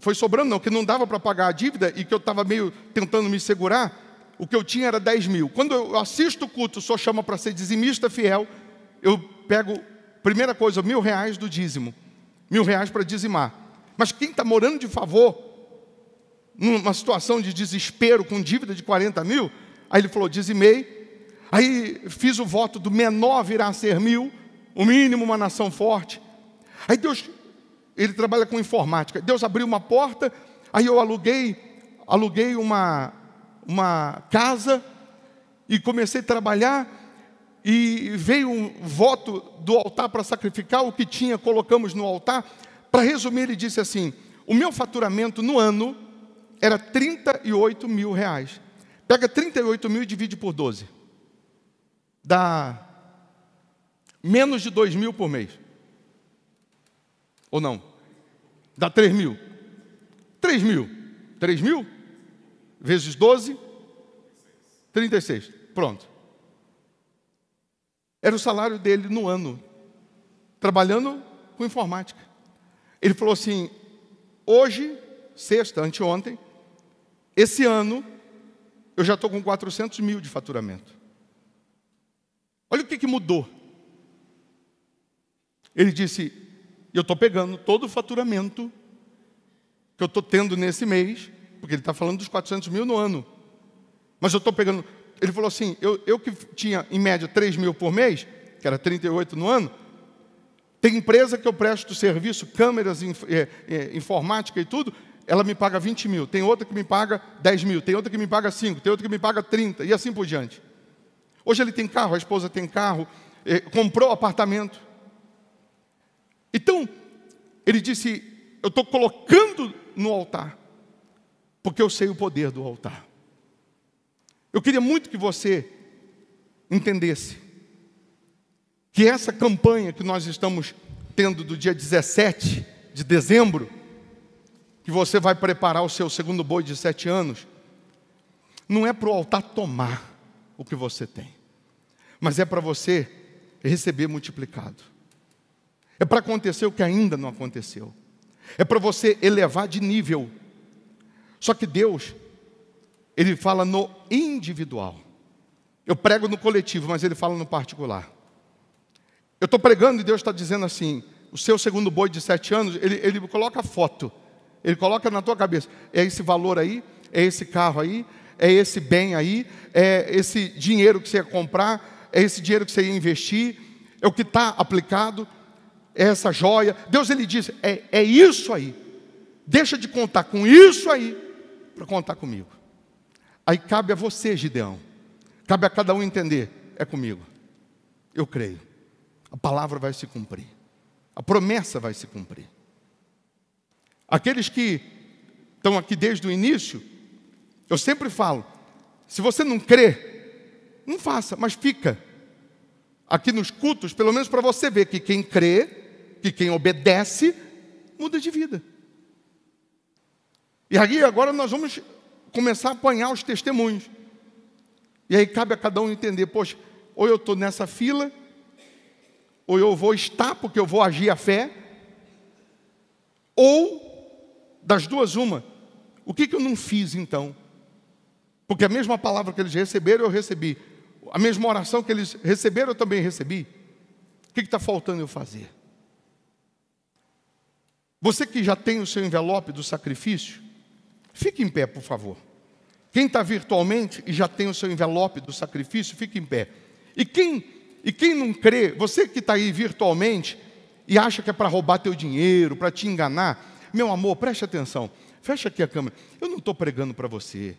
Speaker 1: foi sobrando não, que não dava para pagar a dívida e que eu estava meio tentando me segurar, o que eu tinha era 10 mil. Quando eu assisto o culto, só chama para ser dizimista fiel, eu pego, primeira coisa, mil reais do dízimo. Mil reais para dizimar. Mas quem está morando de favor, numa situação de desespero, com dívida de 40 mil, aí ele falou: dizimei. Aí fiz o voto do menor virar a ser mil, o mínimo, uma nação forte. Aí Deus, ele trabalha com informática. Deus abriu uma porta, aí eu aluguei, aluguei uma, uma casa e comecei a trabalhar e veio um voto do altar para sacrificar o que tinha, colocamos no altar. Para resumir, ele disse assim: o meu faturamento no ano era 38 mil reais. Pega 38 mil e divide por 12. Dá menos de 2 mil por mês. Ou não? Dá 3 mil. 3 mil. 3 mil? Vezes 12? 36. Pronto. Era o salário dele no ano, trabalhando com informática. Ele falou assim: hoje, sexta, anteontem, esse ano, eu já estou com 400 mil de faturamento. Olha o que, que mudou. Ele disse: eu estou pegando todo o faturamento que eu estou tendo nesse mês, porque ele está falando dos 400 mil no ano, mas eu estou pegando ele falou assim: eu, eu que tinha em média 3 mil por mês, que era 38 no ano, tem empresa que eu presto serviço, câmeras, inf, é, é, informática e tudo, ela me paga 20 mil, tem outra que me paga 10 mil, tem outra que me paga 5, tem outra que me paga 30 e assim por diante. Hoje ele tem carro, a esposa tem carro, é, comprou apartamento. Então, ele disse: Eu estou colocando no altar, porque eu sei o poder do altar. Eu queria muito que você entendesse que essa campanha que nós estamos tendo do dia 17 de dezembro, que você vai preparar o seu segundo boi de sete anos, não é para o altar tomar o que você tem, mas é para você receber multiplicado. É para acontecer o que ainda não aconteceu. É para você elevar de nível. Só que Deus ele fala no individual. Eu prego no coletivo, mas ele fala no particular. Eu estou pregando e Deus está dizendo assim: o seu segundo boi de sete anos, ele, ele coloca a foto, ele coloca na tua cabeça. É esse valor aí, é esse carro aí, é esse bem aí, é esse dinheiro que você ia comprar, é esse dinheiro que você ia investir, é o que está aplicado, é essa joia. Deus ele diz: é, é isso aí. Deixa de contar com isso aí para contar comigo. Aí cabe a você, Gideão. Cabe a cada um entender. É comigo. Eu creio. A palavra vai se cumprir. A promessa vai se cumprir. Aqueles que estão aqui desde o início, eu sempre falo: se você não crê, não faça, mas fica. Aqui nos cultos, pelo menos para você ver que quem crê, que quem obedece, muda de vida. E aí agora nós vamos começar a apanhar os testemunhos. E aí cabe a cada um entender: poxa, ou eu estou nessa fila, ou eu vou estar, porque eu vou agir a fé, ou das duas, uma. O que, que eu não fiz então? Porque a mesma palavra que eles receberam, eu recebi. A mesma oração que eles receberam, eu também recebi. O que está faltando eu fazer? Você que já tem o seu envelope do sacrifício, Fique em pé, por favor. Quem está virtualmente e já tem o seu envelope do sacrifício, fique em pé. E quem, e quem não crê, você que está aí virtualmente e acha que é para roubar teu dinheiro, para te enganar, meu amor, preste atenção. Fecha aqui a câmera. Eu não estou pregando para você.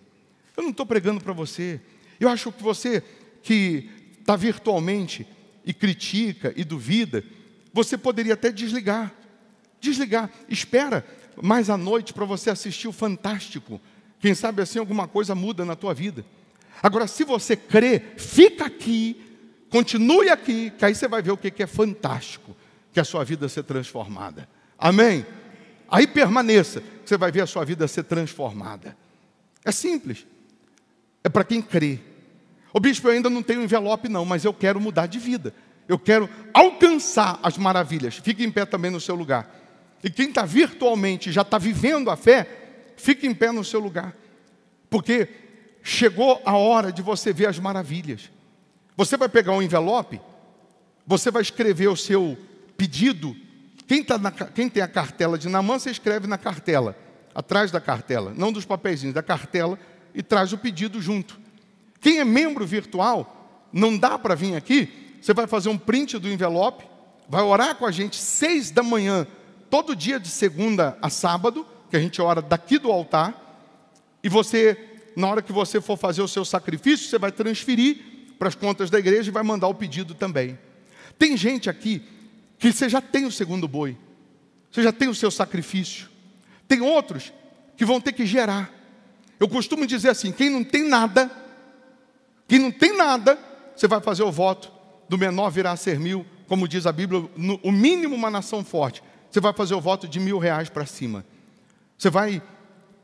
Speaker 1: Eu não estou pregando para você. Eu acho que você que está virtualmente e critica e duvida, você poderia até desligar. Desligar. Espera, mais à noite para você assistir o Fantástico. Quem sabe assim alguma coisa muda na tua vida. Agora, se você crê, fica aqui, continue aqui, que aí você vai ver o que é fantástico, que a sua vida ser transformada. Amém? Aí permaneça, que você vai ver a sua vida ser transformada. É simples. É para quem crê. O bispo, eu ainda não tenho envelope, não, mas eu quero mudar de vida. Eu quero alcançar as maravilhas. Fique em pé também no seu lugar e quem está virtualmente já está vivendo a fé, fique em pé no seu lugar, porque chegou a hora de você ver as maravilhas. Você vai pegar um envelope, você vai escrever o seu pedido. Quem, tá na, quem tem a cartela de Namã, você escreve na cartela, atrás da cartela, não dos papeizinhos, da cartela, e traz o pedido junto. Quem é membro virtual, não dá para vir aqui, você vai fazer um print do envelope, vai orar com a gente seis da manhã todo dia de segunda a sábado, que a gente ora daqui do altar, e você, na hora que você for fazer o seu sacrifício, você vai transferir para as contas da igreja e vai mandar o pedido também. Tem gente aqui que você já tem o segundo boi, você já tem o seu sacrifício. Tem outros que vão ter que gerar. Eu costumo dizer assim: quem não tem nada, quem não tem nada, você vai fazer o voto do menor virar a ser mil, como diz a Bíblia, no, o mínimo uma nação forte. Você vai fazer o voto de mil reais para cima. Você vai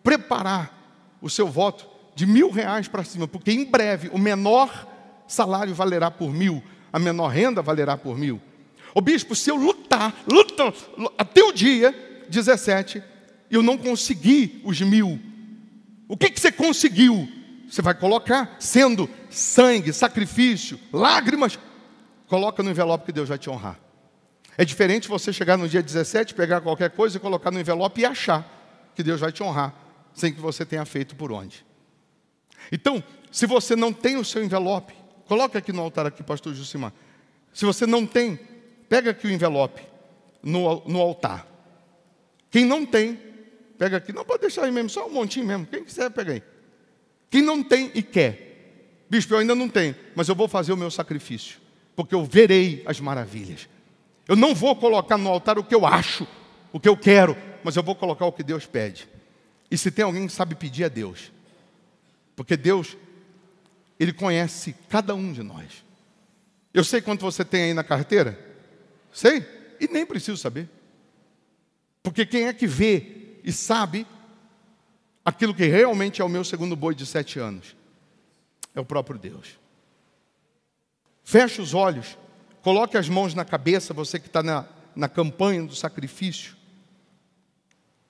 Speaker 1: preparar o seu voto de mil reais para cima, porque em breve o menor salário valerá por mil, a menor renda valerá por mil. O bispo, se eu lutar, luta até o dia 17, eu não consegui os mil. O que, que você conseguiu? Você vai colocar, sendo sangue, sacrifício, lágrimas, coloca no envelope que Deus vai te honrar. É diferente você chegar no dia 17, pegar qualquer coisa e colocar no envelope e achar que Deus vai te honrar, sem que você tenha feito por onde. Então, se você não tem o seu envelope, coloca aqui no altar aqui, pastor Jusimar. Se você não tem, pega aqui o envelope no, no altar. Quem não tem, pega aqui. Não, pode deixar aí mesmo, só um montinho mesmo. Quem quiser, pega aí. Quem não tem e quer. Bispo, eu ainda não tenho, mas eu vou fazer o meu sacrifício, porque eu verei as maravilhas. Eu não vou colocar no altar o que eu acho, o que eu quero, mas eu vou colocar o que Deus pede. E se tem alguém que sabe pedir, é Deus. Porque Deus, Ele conhece cada um de nós. Eu sei quanto você tem aí na carteira? Sei? E nem preciso saber. Porque quem é que vê e sabe aquilo que realmente é o meu segundo boi de sete anos? É o próprio Deus. Fecha os olhos Coloque as mãos na cabeça, você que está na, na campanha do sacrifício.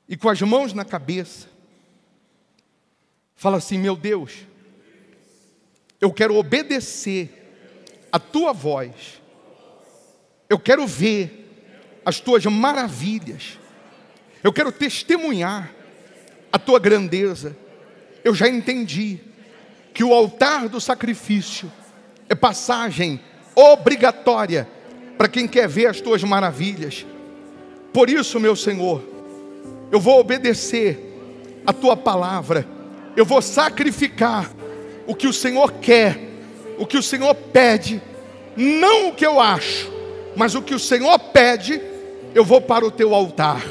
Speaker 1: E com as mãos na cabeça, fala assim: Meu Deus, eu quero obedecer a tua voz, eu quero ver as tuas maravilhas, eu quero testemunhar a tua grandeza. Eu já entendi que o altar do sacrifício é passagem obrigatória para quem quer ver as tuas maravilhas. Por isso, meu Senhor, eu vou obedecer a tua palavra, eu vou sacrificar o que o Senhor quer, o que o Senhor pede, não o que eu acho, mas o que o Senhor pede, eu vou para o teu altar,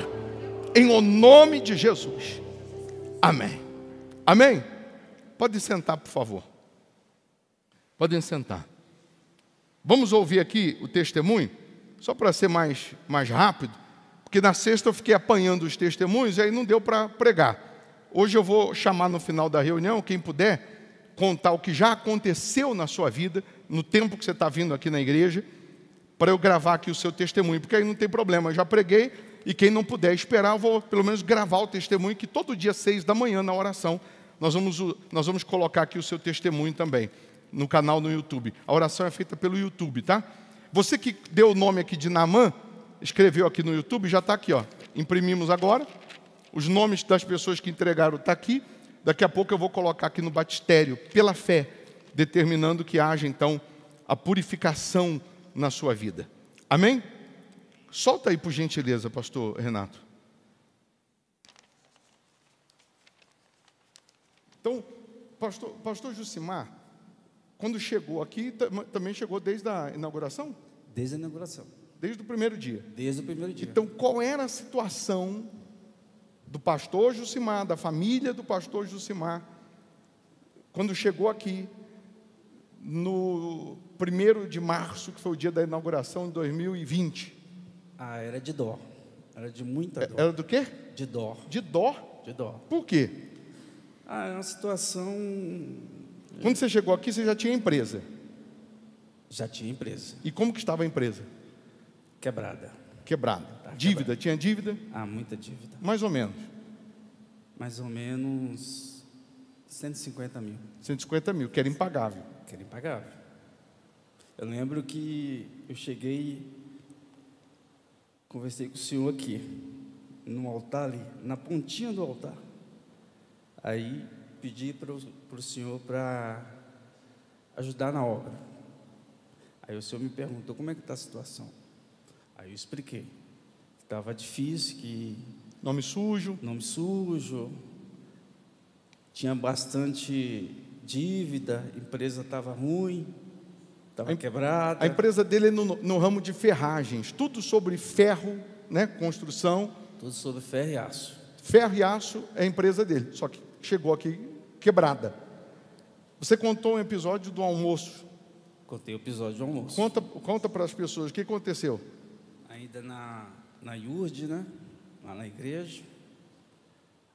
Speaker 1: em o nome de Jesus. Amém. Amém? Pode sentar, por favor. Podem sentar. Vamos ouvir aqui o testemunho, só para ser mais, mais rápido, porque na sexta eu fiquei apanhando os testemunhos e aí não deu para pregar. Hoje eu vou chamar no final da reunião quem puder contar o que já aconteceu na sua vida, no tempo que você está vindo aqui na igreja, para eu gravar aqui o seu testemunho, porque aí não tem problema, eu já preguei e quem não puder esperar, eu vou pelo menos gravar o testemunho, que todo dia, seis da manhã, na oração, nós vamos, nós vamos colocar aqui o seu testemunho também no canal no YouTube. A oração é feita pelo YouTube, tá? Você que deu o nome aqui de Namã, escreveu aqui no YouTube, já está aqui, ó. Imprimimos agora. Os nomes das pessoas que entregaram está aqui. Daqui a pouco eu vou colocar aqui no batistério, pela fé, determinando que haja então a purificação na sua vida. Amém? Solta aí por gentileza, pastor Renato. Então, pastor, pastor Jucimar, quando chegou aqui, também chegou desde a inauguração? Desde a inauguração. Desde o primeiro dia? Desde o primeiro dia. Então, qual era a situação do pastor Jucimar, da família do pastor Jucimar, quando chegou aqui, no primeiro de março, que foi o dia da inauguração de 2020? Ah, era de dó. Era de muita é, dor. Era do quê? De dó. De dó? De dó. Por quê? Ah, é uma situação quando você chegou aqui, você já tinha empresa? Já tinha empresa. E como que estava a empresa? Quebrada. Quebrada. Tá dívida, quebrada. tinha dívida? Ah, muita dívida.
Speaker 2: Mais ou menos? Mais ou menos 150
Speaker 1: mil. 150 mil, que era impagável.
Speaker 2: Que era impagável. Eu lembro que eu cheguei, conversei com o senhor aqui, no altar ali, na pontinha do altar. Aí pedir para o senhor para ajudar na obra. Aí o senhor me perguntou como é que está a situação. Aí eu expliquei. Estava difícil, que. Nome sujo. Nome sujo. Tinha bastante dívida, empresa estava ruim,
Speaker 1: estava quebrada. A empresa dele é no, no ramo de ferragens, tudo sobre ferro, né? Construção. Tudo sobre ferro e aço. Ferro e aço é a empresa dele. Só que chegou aqui quebrada. Você contou um episódio do almoço. Contei o episódio do almoço. Conta, conta para as pessoas o que aconteceu.
Speaker 2: Ainda na, na IURD, né? Lá na igreja.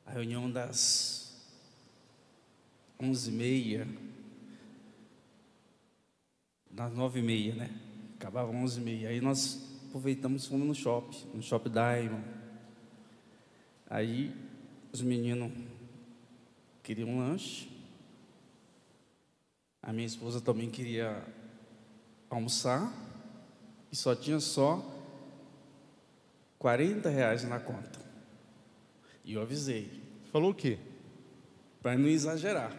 Speaker 2: A reunião das 11h30. Das 9h30, né? Acabava 11h30. Aí nós aproveitamos e fomos no shopping, no shopping Diamond. Aí os meninos queria um lanche. A minha esposa também queria almoçar e só tinha só 40 reais na conta. E eu avisei. Falou o quê? Para não exagerar.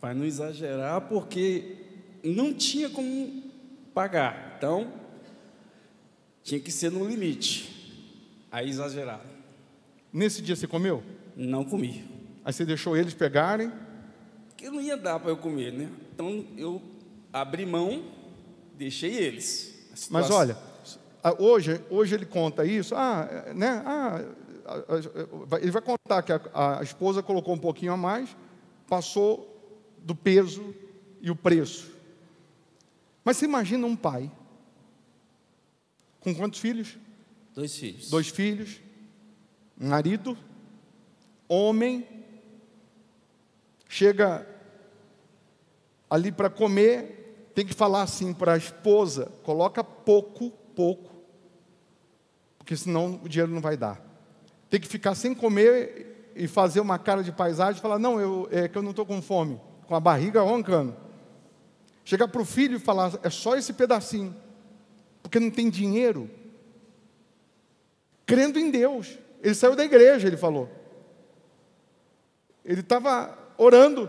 Speaker 2: Para não exagerar, porque não tinha como pagar. Então, tinha que ser no limite. Aí exagerado.
Speaker 1: Nesse dia você comeu? Não comi. Aí você deixou eles pegarem?
Speaker 2: Que não ia dar para eu comer, né? Então eu abri mão, deixei eles. Mas olha,
Speaker 1: hoje, hoje ele conta isso, ah, né? Ah, ele vai contar que a, a esposa colocou um pouquinho a mais, passou do peso e o preço. Mas você imagina um pai com quantos filhos? Dois filhos. Dois filhos, marido, homem, chega ali para comer, tem que falar assim para a esposa: coloca pouco, pouco, porque senão o dinheiro não vai dar. Tem que ficar sem comer e fazer uma cara de paisagem e falar: não, eu, é que eu não estou com fome, com a barriga roncando. Chegar para o filho e falar: é só esse pedacinho, porque não tem dinheiro. Crendo em Deus, ele saiu da igreja, ele falou. Ele estava orando.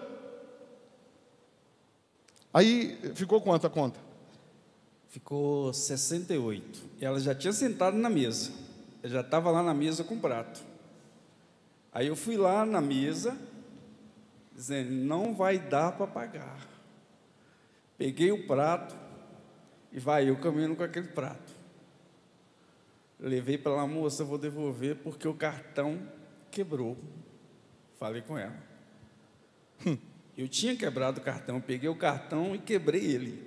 Speaker 1: Aí ficou a conta?
Speaker 2: Ficou 68. Ela já tinha sentado na mesa. Eu já estava lá na mesa com o prato. Aí eu fui lá na mesa, dizendo: não vai dar para pagar. Peguei o prato e vai eu caminhando com aquele prato. Levei para lá, moça, vou devolver porque o cartão quebrou. Falei com ela. Hum. Eu tinha quebrado o cartão, peguei o cartão e quebrei ele.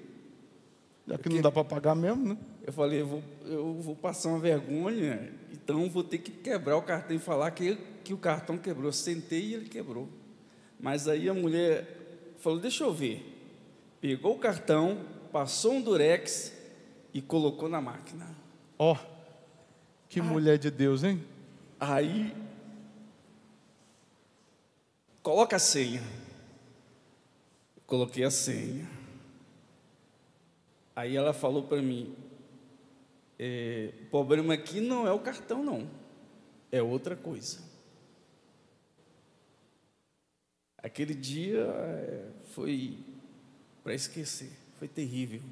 Speaker 1: Já que não dá para pagar mesmo, né?
Speaker 2: Eu falei, eu vou, eu vou passar uma vergonha, então vou ter que quebrar o cartão e falar que, que o cartão quebrou. Eu sentei e ele quebrou. Mas aí a mulher falou, deixa eu ver. Pegou o cartão, passou um durex e colocou na máquina.
Speaker 1: Ó, oh, que mulher de Deus, hein? Aí
Speaker 2: Coloca a senha. Coloquei a senha. Aí ela falou para mim: é, o problema aqui não é o cartão, não. É outra coisa. Aquele dia é, foi para esquecer, foi terrível.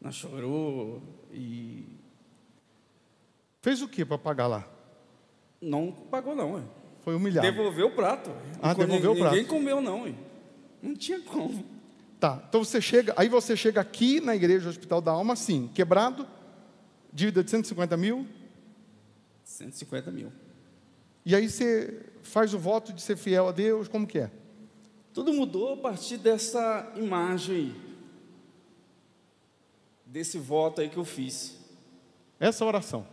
Speaker 2: Ela chorou e. Fez o
Speaker 1: que para pagar lá? Não
Speaker 2: pagou, não.
Speaker 1: É. Foi humilhado. Devolveu
Speaker 2: o prato. Ah, devolveu o prato. Ninguém comeu, não. Hein?
Speaker 1: Não tinha como. Tá, então você chega, aí você chega aqui na igreja do Hospital da Alma, assim, quebrado, dívida de 150 mil.
Speaker 2: 150 mil.
Speaker 1: E aí você faz o voto de ser fiel a Deus,
Speaker 2: como que é? Tudo mudou a partir dessa imagem, desse voto aí que eu fiz. Essa oração.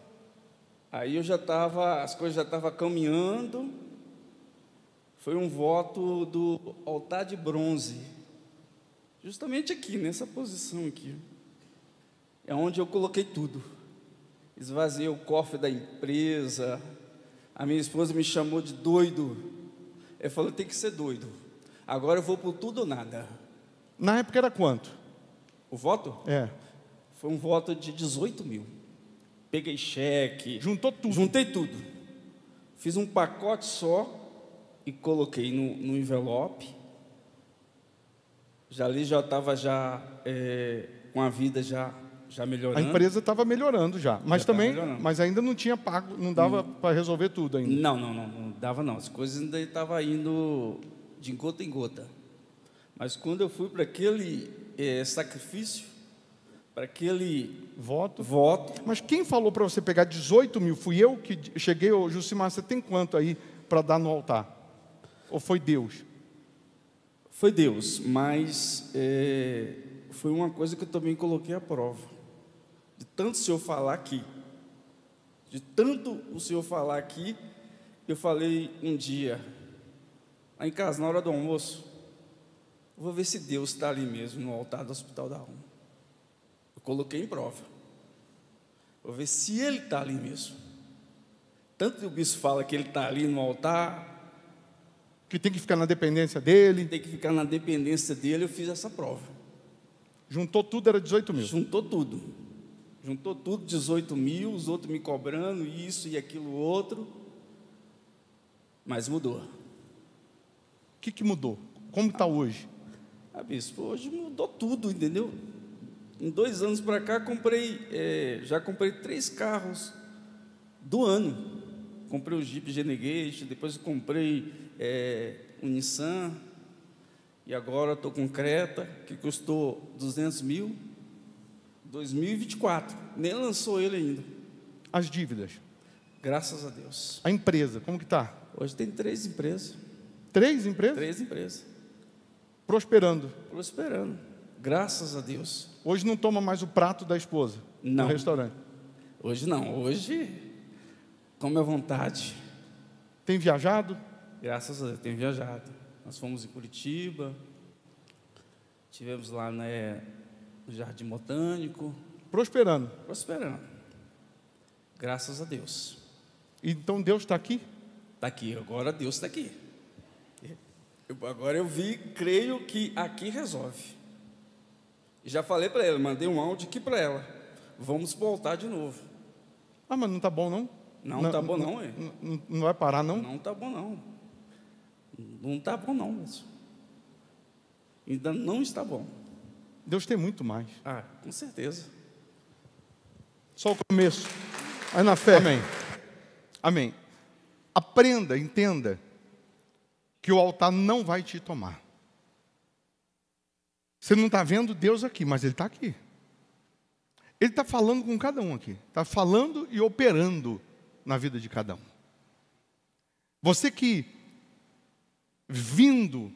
Speaker 2: Aí eu já estava, as coisas já estavam caminhando. Foi um voto do altar de bronze, justamente aqui, nessa posição aqui. É onde eu coloquei tudo. Esvaziei o cofre da empresa. A minha esposa me chamou de doido. Eu falei, tem que ser doido. Agora eu vou por tudo ou nada. Na época era quanto? O voto? É. Foi um voto de 18 mil peguei cheque. Juntou tudo. Juntei tudo. Fiz um pacote só e coloquei no, no envelope. Já ali já estava já é, com a vida já já melhorando. A empresa
Speaker 1: estava melhorando já, mas já também, mas ainda não tinha pago, não dava hum. para resolver tudo ainda. Não, não, não,
Speaker 2: não dava não. As coisas ainda estavam indo de gota em gota. Mas quando eu fui para aquele é, sacrifício,
Speaker 1: para aquele voto. voto. Mas quem falou para você pegar 18 mil? Fui eu que cheguei, ô Jucimar, você tem quanto aí para dar no altar? Ou foi Deus? Foi Deus, mas é, foi uma coisa
Speaker 2: que eu também coloquei à prova. De tanto o senhor falar aqui, de tanto o senhor falar aqui, eu falei um dia, lá em casa, na hora do almoço, vou ver se Deus está ali mesmo, no altar do Hospital da Alma. Coloquei em prova. Vou ver se ele está ali mesmo. Tanto que o bispo fala que ele está ali no altar. Que tem que ficar na
Speaker 1: dependência dele.
Speaker 2: Tem que ficar na dependência dele. Eu fiz essa prova. Juntou tudo, era 18 mil. Juntou tudo. Juntou tudo, 18 mil, os outros me cobrando, isso e aquilo outro. Mas mudou. O que, que mudou? Como está hoje? Ah, bispo, hoje mudou tudo, entendeu? em dois anos para cá, comprei, é, já comprei três carros do ano. Comprei o Jeep Renegade, depois comprei é, Nissan, e agora estou com Creta, que custou 200 mil, 2024. Nem lançou ele ainda. As dívidas? Graças a Deus. A empresa, como que está? Hoje tem três empresas. Três empresas? Três empresas. Prosperando. Prosperando. Graças a Deus.
Speaker 1: Hoje não toma mais o prato da esposa não. no restaurante. Hoje não. Hoje come à é vontade. Tem viajado?
Speaker 2: Graças a Deus, tenho viajado. Nós fomos em Curitiba, tivemos lá né, no Jardim Botânico. Prosperando. Prosperando. Graças a Deus. Então Deus está aqui? Está aqui, agora Deus está aqui. Eu, agora eu vi, creio que aqui resolve já falei para ela, mandei um áudio aqui para ela. Vamos voltar de novo.
Speaker 1: Ah, mas não tá bom não? Não, não tá bom não, hein? Não, não, vai parar não? Não tá bom não. Não
Speaker 2: tá bom não, isso. Ainda não está bom.
Speaker 1: Deus tem muito mais. Ah, com certeza. Só o começo. Aí na fé. Amém. Amém. Aprenda, entenda que o altar não vai te tomar. Você não está vendo Deus aqui, mas Ele está aqui. Ele está falando com cada um aqui. Está falando e operando na vida de cada um. Você que, vindo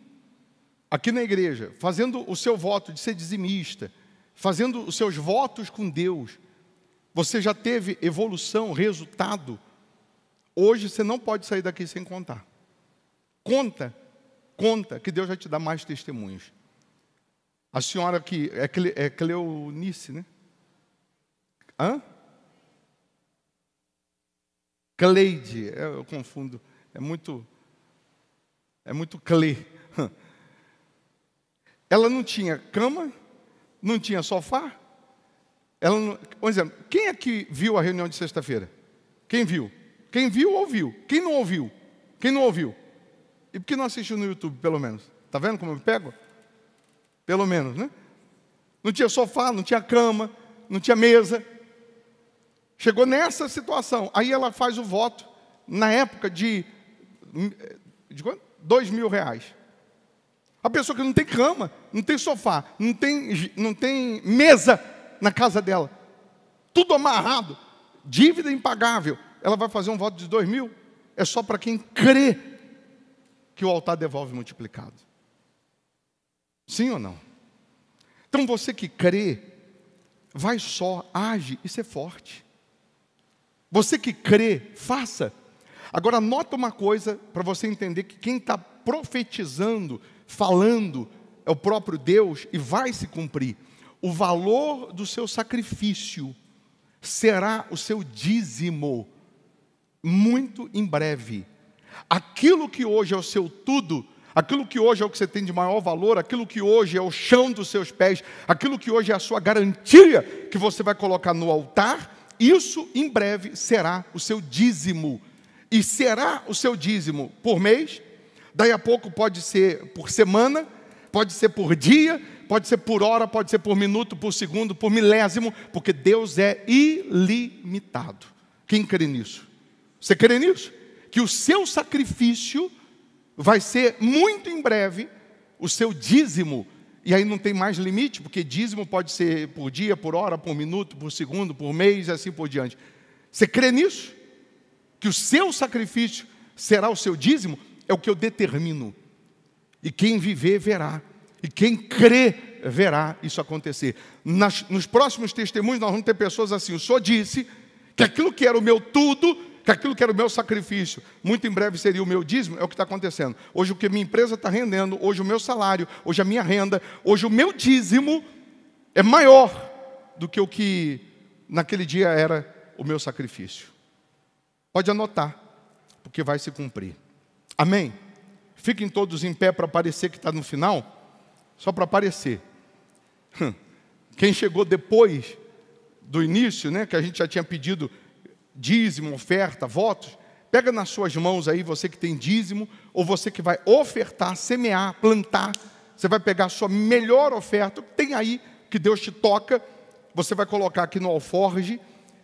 Speaker 1: aqui na igreja, fazendo o seu voto de ser dizimista, fazendo os seus votos com Deus, você já teve evolução, resultado. Hoje você não pode sair daqui sem contar. Conta, conta, que Deus vai te dar mais testemunhos. A senhora que é, Cle, é Cleonice, né? Hã? Cleide, é, eu confundo. É muito, é muito Cle. Ela não tinha cama, não tinha sofá. Ela não, por exemplo, quem é que viu a reunião de sexta-feira? Quem viu? Quem viu, ouviu. Quem não ouviu? Quem não ouviu? E por que não assistiu no YouTube, pelo menos? Está vendo como eu me pego? pelo menos, né? Não tinha sofá, não tinha cama, não tinha mesa. Chegou nessa situação. Aí ela faz o voto, na época, de, de dois mil reais. A pessoa que não tem cama, não tem sofá, não tem, não tem mesa na casa dela, tudo amarrado, dívida impagável, ela vai fazer um voto de dois mil? É só para quem crê que o altar devolve multiplicado. Sim ou não? Então você que crê, vai só, age e ser forte. Você que crê, faça. Agora nota uma coisa para você entender que quem está profetizando, falando, é o próprio Deus e vai se cumprir. O valor do seu sacrifício será o seu dízimo, muito em breve. Aquilo que hoje é o seu tudo, aquilo que hoje é o que você tem de maior valor, aquilo que hoje é o chão dos seus pés, aquilo que hoje é a sua garantia que você vai colocar no altar, isso em breve será o seu dízimo. E será o seu dízimo por mês, daí a pouco pode ser por semana, pode ser por dia, pode ser por hora, pode ser por minuto, por segundo, por milésimo, porque Deus é ilimitado. Quem crê nisso? Você crê nisso? Que o seu sacrifício vai ser muito em breve o seu dízimo. E aí não tem mais limite, porque dízimo pode ser por dia, por hora, por minuto, por segundo, por mês e assim por diante. Você crê nisso? Que o seu sacrifício será o seu dízimo? É o que eu determino. E quem viver, verá. E quem crê, verá isso acontecer. Nas, nos próximos testemunhos, nós vamos ter pessoas assim: o senhor disse que aquilo que era o meu tudo que aquilo que era o meu sacrifício, muito em breve seria o meu dízimo, é o que está acontecendo. Hoje o que minha empresa está rendendo, hoje o meu salário, hoje a minha renda, hoje o meu dízimo é maior do que o que naquele dia era o meu sacrifício. Pode anotar, porque vai se cumprir. Amém? Fiquem todos em pé para parecer que está no final, só para parecer. Hum. Quem chegou depois do início, né, que a gente já tinha pedido dízimo, oferta, votos, pega nas suas mãos aí, você que tem dízimo, ou você que vai ofertar, semear, plantar, você vai pegar a sua melhor oferta, que tem aí, que Deus te toca, você vai colocar aqui no alforge,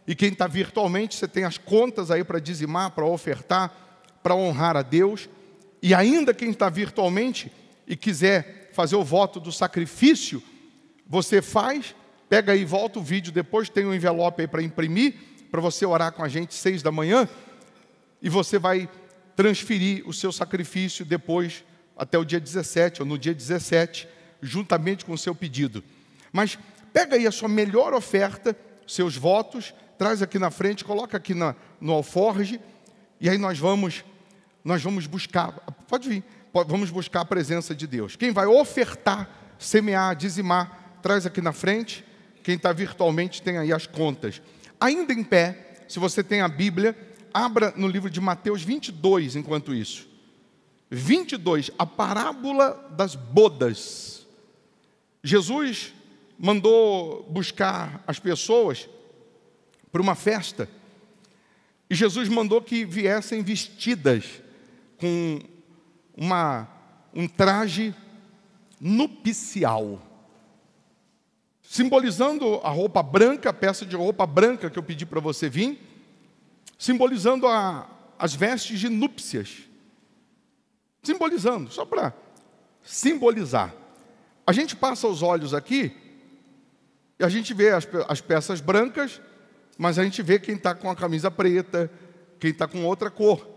Speaker 1: e quem está virtualmente, você tem as contas aí para dizimar, para ofertar, para honrar a Deus, e ainda quem está virtualmente e quiser fazer o voto do sacrifício, você faz, pega aí, volta o vídeo, depois tem um envelope aí para imprimir, para você orar com a gente seis da manhã e você vai transferir o seu sacrifício depois até o dia 17 ou no dia 17, juntamente com o seu pedido. Mas pega aí a sua melhor oferta, seus votos, traz aqui na frente, coloca aqui na, no alforge e aí nós vamos nós vamos buscar, pode vir, vamos buscar a presença de Deus. Quem vai ofertar, semear, dizimar, traz aqui na frente. Quem está virtualmente tem aí as contas ainda em pé, se você tem a Bíblia, abra no livro de Mateus 22, enquanto isso. 22, a parábola das bodas. Jesus mandou buscar as pessoas para uma festa. E Jesus mandou que viessem vestidas com uma, um traje nupcial simbolizando a roupa branca, a peça de roupa branca que eu pedi para você vir, simbolizando a, as vestes de núpcias. Simbolizando, só para simbolizar. A gente passa os olhos aqui e a gente vê as, as peças brancas, mas a gente vê quem está com a camisa preta, quem está com outra cor.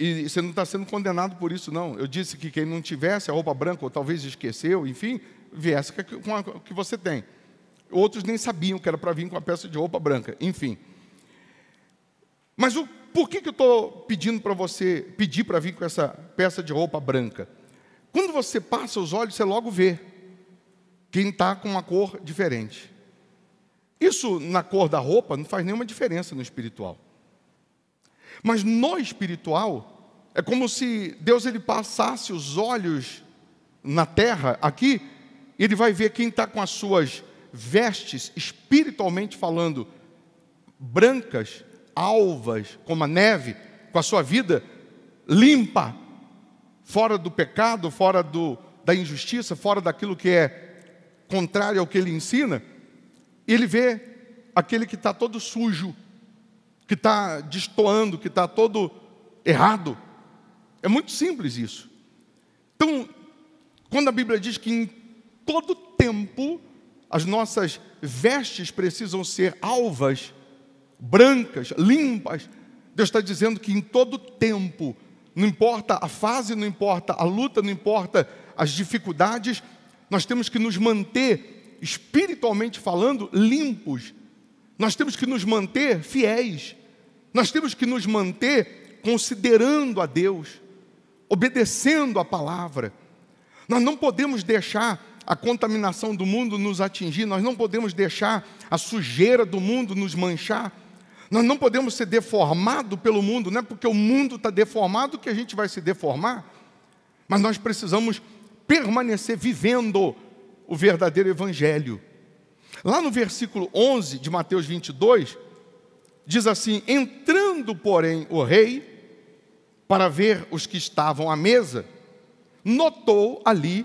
Speaker 1: E você não está sendo condenado por isso, não. Eu disse que quem não tivesse a roupa branca, ou talvez esqueceu, enfim, viesse com a que você tem. Outros nem sabiam que era para vir com a peça de roupa branca, enfim. Mas o, por que, que eu estou pedindo para você, pedir para vir com essa peça de roupa branca? Quando você passa os olhos, você logo vê quem está com uma cor diferente. Isso na cor da roupa não faz nenhuma diferença no espiritual. Mas no espiritual, é como se Deus ele passasse os olhos na terra, aqui, ele vai ver quem está com as suas vestes, espiritualmente falando, brancas, alvas, como a neve, com a sua vida limpa, fora do pecado, fora do, da injustiça, fora daquilo que é contrário ao que ele ensina, ele vê aquele que está todo sujo, que está destoando, que está todo errado. É muito simples isso. Então, quando a Bíblia diz que em todo tempo as nossas vestes precisam ser alvas, brancas, limpas, Deus está dizendo que em todo tempo, não importa a fase, não importa a luta, não importa as dificuldades, nós temos que nos manter, espiritualmente falando, limpos. Nós temos que nos manter fiéis. Nós temos que nos manter considerando a Deus, obedecendo a palavra. Nós não podemos deixar a contaminação do mundo nos atingir, nós não podemos deixar a sujeira do mundo nos manchar. Nós não podemos ser deformados pelo mundo, não é porque o mundo está deformado que a gente vai se deformar, mas nós precisamos permanecer vivendo o verdadeiro Evangelho. Lá no versículo 11 de Mateus 22, diz assim: Entrando, porém, o rei para ver os que estavam à mesa, notou ali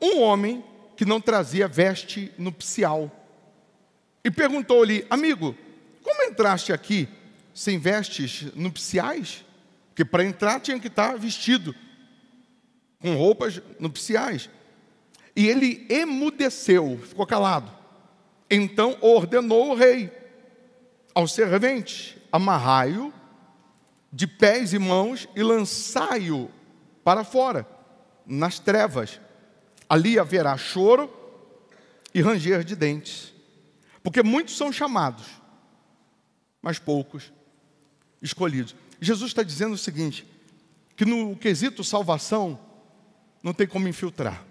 Speaker 1: um homem que não trazia veste nupcial. E perguntou-lhe: Amigo, como entraste aqui sem vestes nupciais? Porque para entrar tinha que estar vestido com roupas nupciais. E ele emudeceu, ficou calado. Então ordenou o rei: ao servente, amarrai-o de pés e mãos e lançai-o para fora, nas trevas. Ali haverá choro e ranger de dentes. Porque muitos são chamados, mas poucos escolhidos. Jesus está dizendo o seguinte: que no quesito salvação, não tem como infiltrar.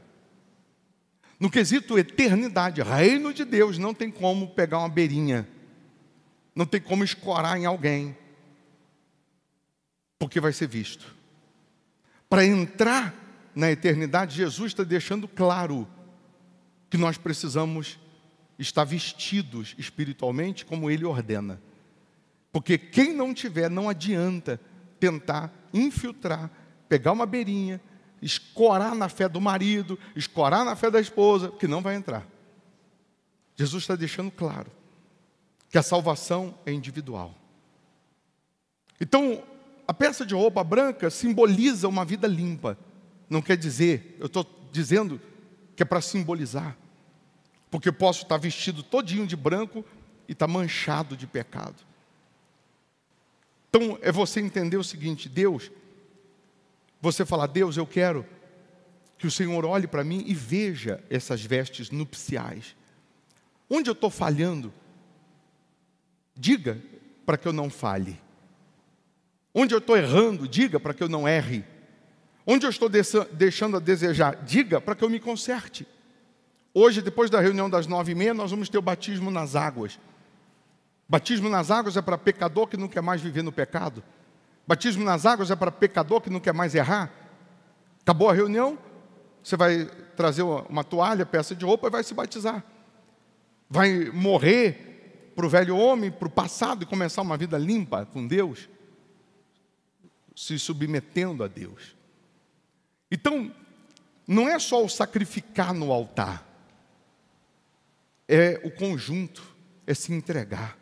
Speaker 1: No quesito eternidade, reino de Deus, não tem como pegar uma beirinha não tem como escorar em alguém, porque vai ser visto. Para entrar na eternidade, Jesus está deixando claro que nós precisamos estar vestidos espiritualmente como Ele ordena. Porque quem não tiver, não adianta tentar infiltrar, pegar uma beirinha, escorar na fé do marido, escorar na fé da esposa, porque não vai entrar. Jesus está deixando claro que a salvação é individual. Então, a peça de roupa branca simboliza uma vida limpa. Não quer dizer, eu estou dizendo que é para simbolizar. Porque eu posso estar tá vestido todinho de branco e estar tá manchado de pecado. Então, é você entender o seguinte: Deus, você falar, Deus, eu quero que o Senhor olhe para mim e veja essas vestes nupciais. Onde eu estou falhando? diga para que eu não fale. Onde eu estou errando, diga para que eu não erre. Onde eu estou deixando a desejar, diga para que eu me conserte. Hoje, depois da reunião das nove e meia, nós vamos ter o batismo nas águas. Batismo nas águas é para pecador que não quer mais viver no pecado. Batismo nas águas é para pecador que não quer mais errar. Acabou a reunião, você vai trazer uma toalha, peça de roupa e vai se batizar. Vai morrer para o velho homem, para o passado e começar uma vida limpa com Deus, se submetendo a Deus. Então, não é só o sacrificar no altar, é o conjunto, é se entregar.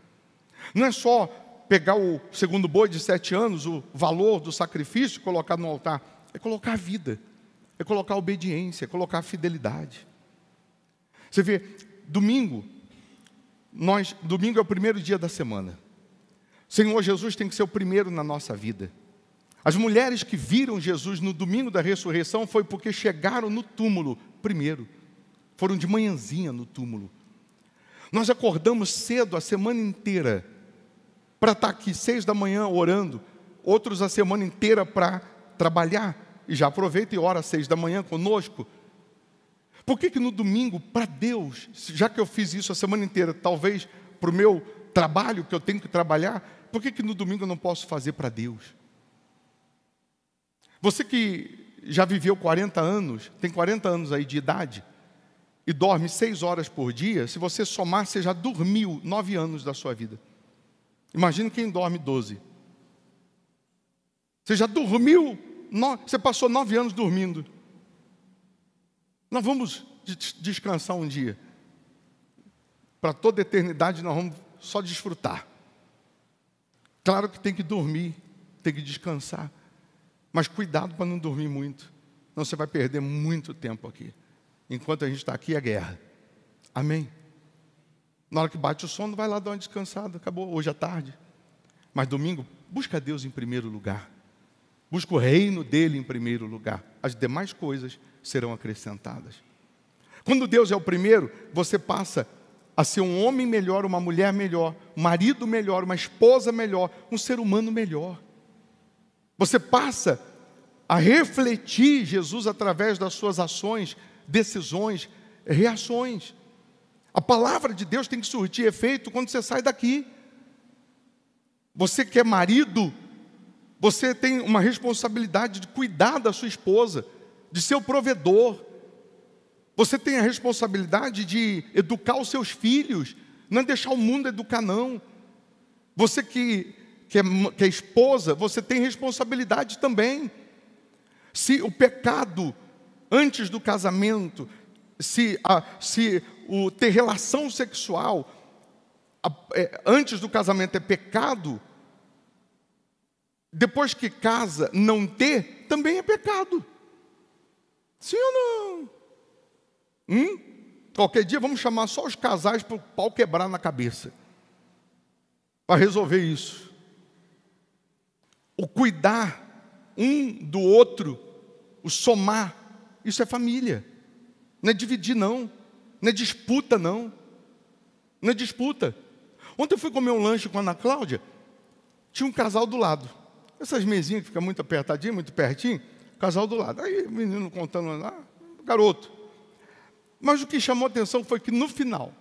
Speaker 1: Não é só pegar o segundo boi de sete anos, o valor do sacrifício, colocar no altar, é colocar a vida, é colocar a obediência, é colocar a fidelidade. Você vê, domingo, nós, domingo é o primeiro dia da semana. Senhor Jesus tem que ser o primeiro na nossa vida. As mulheres que viram Jesus no domingo da ressurreição foi porque chegaram no túmulo primeiro. Foram de manhãzinha no túmulo. Nós acordamos cedo a semana inteira para estar tá aqui seis da manhã orando, outros a semana inteira para trabalhar. E já aproveita e ora às seis da manhã conosco. Por que, que no domingo, para Deus, já que eu fiz isso a semana inteira, talvez para o meu trabalho que eu tenho que trabalhar, por que, que no domingo eu não posso fazer para Deus? Você que já viveu 40 anos, tem 40 anos aí de idade, e dorme seis horas por dia, se você somar, você já dormiu nove anos da sua vida. Imagina quem dorme 12. Você já dormiu, você passou nove anos dormindo. Nós vamos descansar um dia. Para toda a eternidade nós vamos só desfrutar. Claro que tem que dormir, tem que descansar. Mas cuidado para não dormir muito. Não você vai perder muito tempo aqui. Enquanto a gente está aqui, é guerra. Amém? Na hora que bate o sono, vai lá dar uma descansada. Acabou, hoje à tarde. Mas domingo, busca Deus em primeiro lugar. Busca o reino dele em primeiro lugar. As demais coisas serão acrescentadas. Quando Deus é o primeiro, você passa a ser um homem melhor, uma mulher melhor, um marido melhor, uma esposa melhor, um ser humano melhor. Você passa a refletir Jesus através das suas ações, decisões, reações. A palavra de Deus tem que surtir efeito quando você sai daqui. Você que é marido, você tem uma responsabilidade de cuidar da sua esposa, de seu provedor. Você tem a responsabilidade de educar os seus filhos, não é deixar o mundo educar, não. Você que, que, é, que é esposa, você tem responsabilidade também. Se o pecado antes do casamento, se, a, se o ter relação sexual a, é, antes do casamento é pecado, depois que casa, não ter, também é pecado. Sim ou não? Hum? Qualquer dia vamos chamar só os casais para o pau quebrar na cabeça. Para resolver isso. O cuidar um do outro, o somar, isso é família. Não é dividir, não. Não é disputa, não. Não é disputa. Ontem eu fui comer um lanche com a Ana Cláudia, tinha um casal do lado. Essas mesinhas que ficam muito apertadinhas, muito pertinho, casal do lado. Aí o menino contando lá, garoto. Mas o que chamou atenção foi que no final,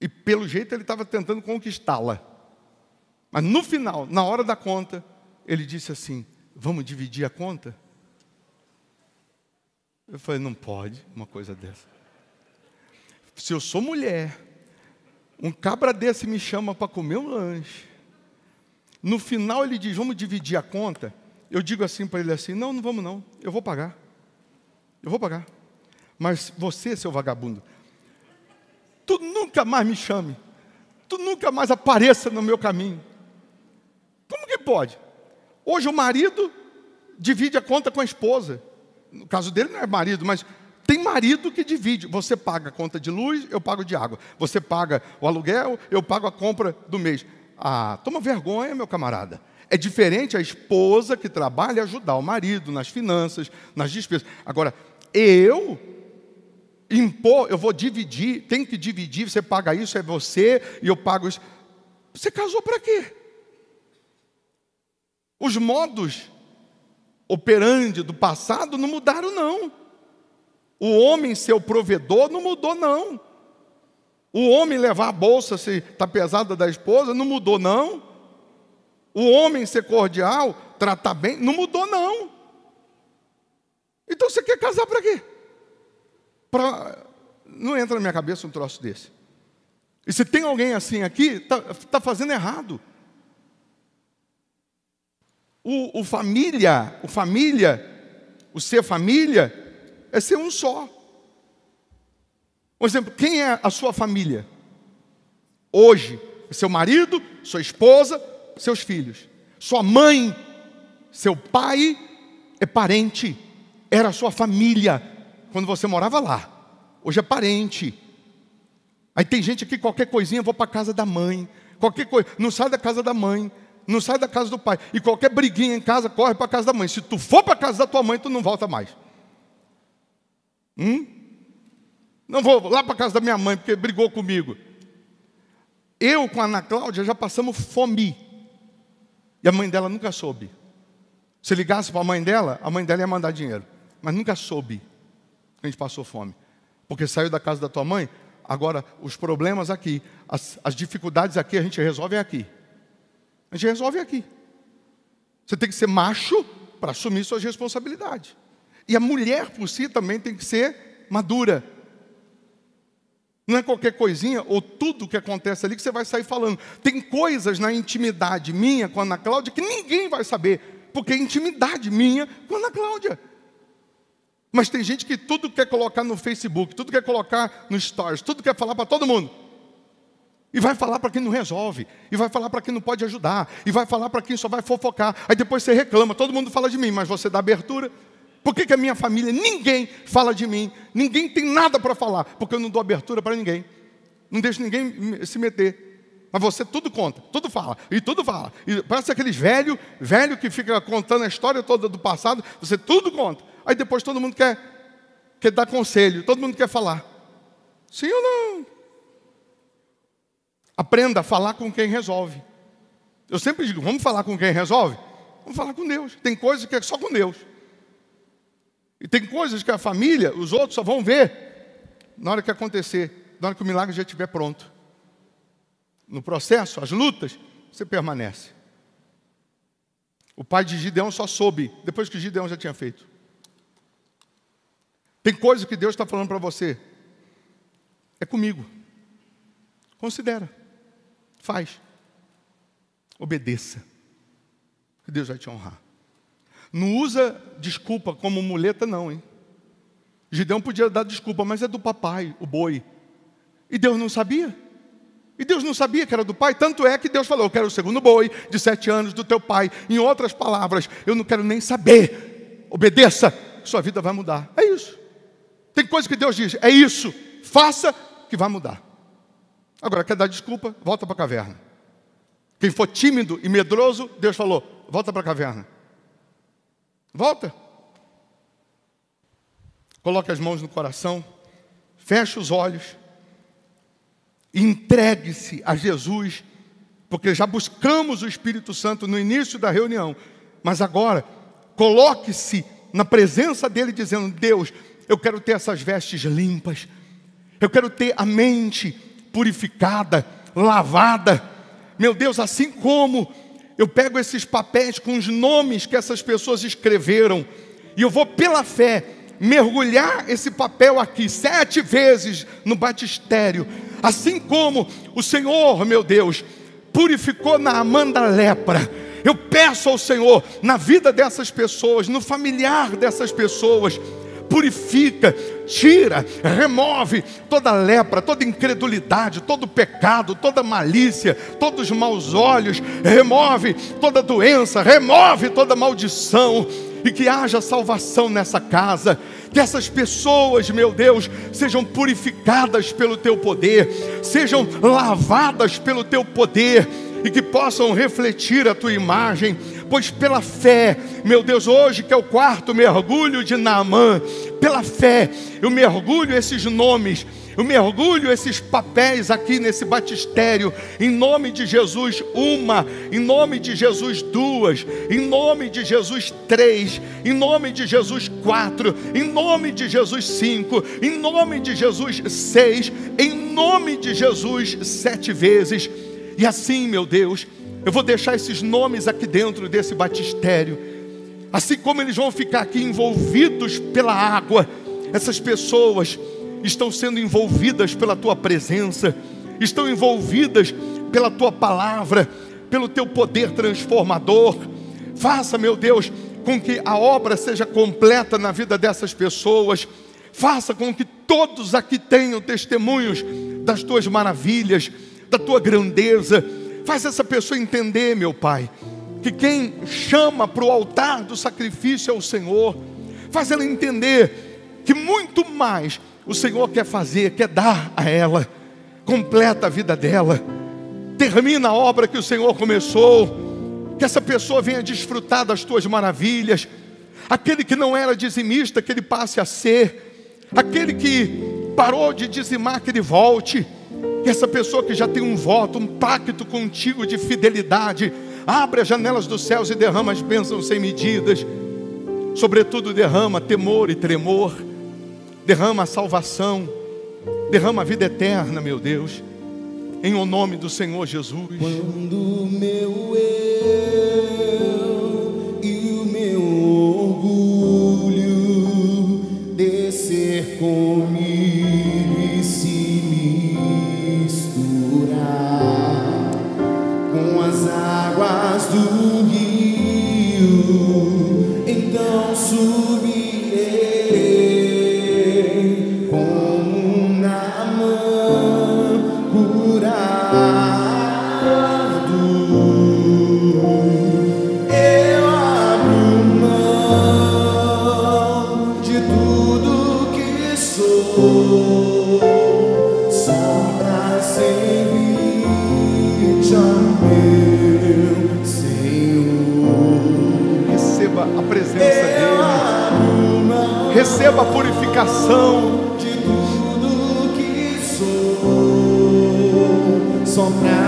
Speaker 1: e pelo jeito ele estava tentando conquistá-la, mas no final, na hora da conta, ele disse assim: Vamos dividir a conta? Eu falei: Não pode uma coisa dessa. Se eu sou mulher, um cabra desse me chama para comer um lanche no final ele diz: vamos dividir a conta. Eu digo assim para ele assim: não, não vamos não, eu vou pagar. Eu vou pagar. Mas você, seu vagabundo, tu nunca mais me chame. Tu nunca mais apareça no meu caminho. Como que pode? Hoje o marido divide a conta com a esposa. No caso dele não é marido, mas tem marido que divide. Você paga a conta de luz, eu pago de água. Você paga o aluguel, eu pago a compra do mês. Ah, toma vergonha, meu camarada. É diferente a esposa que trabalha ajudar o marido nas finanças, nas despesas. Agora, eu impor, eu vou dividir, tem que dividir, você paga isso, é você, e eu pago isso. Você casou para quê? Os modos operandi do passado não mudaram, não. O homem, seu provedor, não mudou, não. O homem levar a bolsa se está pesada da esposa, não mudou, não. O homem ser cordial, tratar bem, não mudou, não. Então você quer casar para quê? Pra... Não entra na minha cabeça um troço desse. E se tem alguém assim aqui, está tá fazendo errado. O, o família, o família, o ser família, é ser um só. Um exemplo, quem é a sua família? Hoje, seu marido, sua esposa, seus filhos. Sua mãe, seu pai é parente. Era a sua família quando você morava lá. Hoje é parente. Aí tem gente que qualquer coisinha, vou para a casa da mãe. Qualquer coisa, não sai da casa da mãe, não sai da casa do pai. E qualquer briguinha em casa, corre para a casa da mãe. Se tu for para a casa da tua mãe, tu não volta mais. Hum? Não vou lá para casa da minha mãe, porque brigou comigo. Eu com a Ana Cláudia já passamos fome. E a mãe dela nunca soube. Se ligasse para a mãe dela, a mãe dela ia mandar dinheiro. Mas nunca soube que a gente passou fome. Porque saiu da casa da tua mãe, agora os problemas aqui, as, as dificuldades aqui, a gente resolve aqui. A gente resolve aqui. Você tem que ser macho para assumir suas responsabilidades. E a mulher por si também tem que ser madura não é qualquer coisinha ou tudo que acontece ali que você vai sair falando. Tem coisas na intimidade minha com a Ana Cláudia que ninguém vai saber, porque é intimidade minha com a Ana Cláudia. Mas tem gente que tudo quer colocar no Facebook, tudo quer colocar no Stories, tudo quer falar para todo mundo. E vai falar para quem não resolve, e vai falar para quem não pode ajudar, e vai falar para quem só vai fofocar. Aí depois você reclama, todo mundo fala de mim, mas você dá abertura. Por que, que a minha família, ninguém fala de mim, ninguém tem nada para falar, porque eu não dou abertura para ninguém, não deixo ninguém se meter. Mas você tudo conta, tudo fala, e tudo fala. E parece aqueles velho, velho que fica contando a história toda do passado, você tudo conta. Aí depois todo mundo quer, quer dar conselho, todo mundo quer falar. Sim ou não? Aprenda a falar com quem resolve. Eu sempre digo, vamos falar com quem resolve? Vamos falar com Deus. Tem coisas que é só com Deus. E tem coisas que a família, os outros só vão ver na hora que acontecer, na hora que o milagre já estiver pronto. No processo, as lutas, você permanece. O pai de Gideão só soube depois que Gideão já tinha feito. Tem coisa que Deus está falando para você. É comigo. Considera. Faz. Obedeça. Que Deus vai te honrar. Não usa desculpa como muleta, não, hein? Gideão podia dar desculpa, mas é do papai, o boi. E Deus não sabia. E Deus não sabia que era do pai, tanto é que Deus falou: Eu quero o segundo boi de sete anos do teu pai. Em outras palavras, eu não quero nem saber. Obedeça, sua vida vai mudar. É isso. Tem coisa que Deus diz: É isso, faça que vai mudar. Agora, quer dar desculpa? Volta para a caverna. Quem for tímido e medroso, Deus falou: Volta para a caverna. Volta. Coloque as mãos no coração, feche os olhos, entregue-se a Jesus, porque já buscamos o Espírito Santo no início da reunião, mas agora coloque-se na presença dele, dizendo: Deus, eu quero ter essas vestes limpas, eu quero ter a mente purificada, lavada. Meu Deus, assim como eu pego esses papéis com os nomes que essas pessoas escreveram e eu vou pela fé mergulhar esse papel aqui sete vezes no batistério, assim como o Senhor, meu Deus, purificou na amanda lepra. Eu peço ao Senhor, na vida dessas pessoas, no familiar dessas pessoas, purifica, tira, remove toda lepra, toda incredulidade, todo pecado, toda malícia, todos os maus olhos, remove toda doença, remove toda maldição e que haja salvação nessa casa. Que essas pessoas, meu Deus, sejam purificadas pelo teu poder, sejam lavadas pelo teu poder e que possam refletir a tua imagem pois pela fé, meu Deus, hoje que é o quarto mergulho de Naamã, pela fé, eu mergulho esses nomes, eu mergulho esses papéis aqui nesse batistério, em nome de Jesus, uma, em nome de Jesus, duas, em nome de Jesus, três, em nome de Jesus, quatro, em nome de Jesus, cinco, em nome de Jesus, seis, em nome de Jesus, sete vezes, e assim, meu Deus, eu vou deixar esses nomes aqui dentro desse batistério. Assim como eles vão ficar aqui envolvidos pela água, essas pessoas estão sendo envolvidas pela tua presença, estão envolvidas pela tua palavra, pelo teu poder transformador. Faça, meu Deus, com que a obra seja completa na vida dessas pessoas. Faça com que todos aqui tenham testemunhos das tuas maravilhas, da tua grandeza, Faz essa pessoa entender, meu Pai, que quem chama para o altar do sacrifício é o Senhor. Faz ela entender que muito mais o Senhor quer fazer, quer dar a ela, completa a vida dela, termina a obra que o Senhor começou. Que essa pessoa venha desfrutar das tuas maravilhas. Aquele que não era dizimista, que ele passe a ser. Aquele que parou de dizimar, que ele volte essa pessoa que já tem um voto, um pacto contigo de fidelidade, abre as janelas dos céus e derrama as bênçãos sem medidas. Sobretudo, derrama temor e tremor, derrama a salvação, derrama a vida eterna, meu Deus, em o nome do Senhor Jesus. Quando meu eu e o meu orgulho descer comigo. do receba a purificação de tudo que sou. Sombra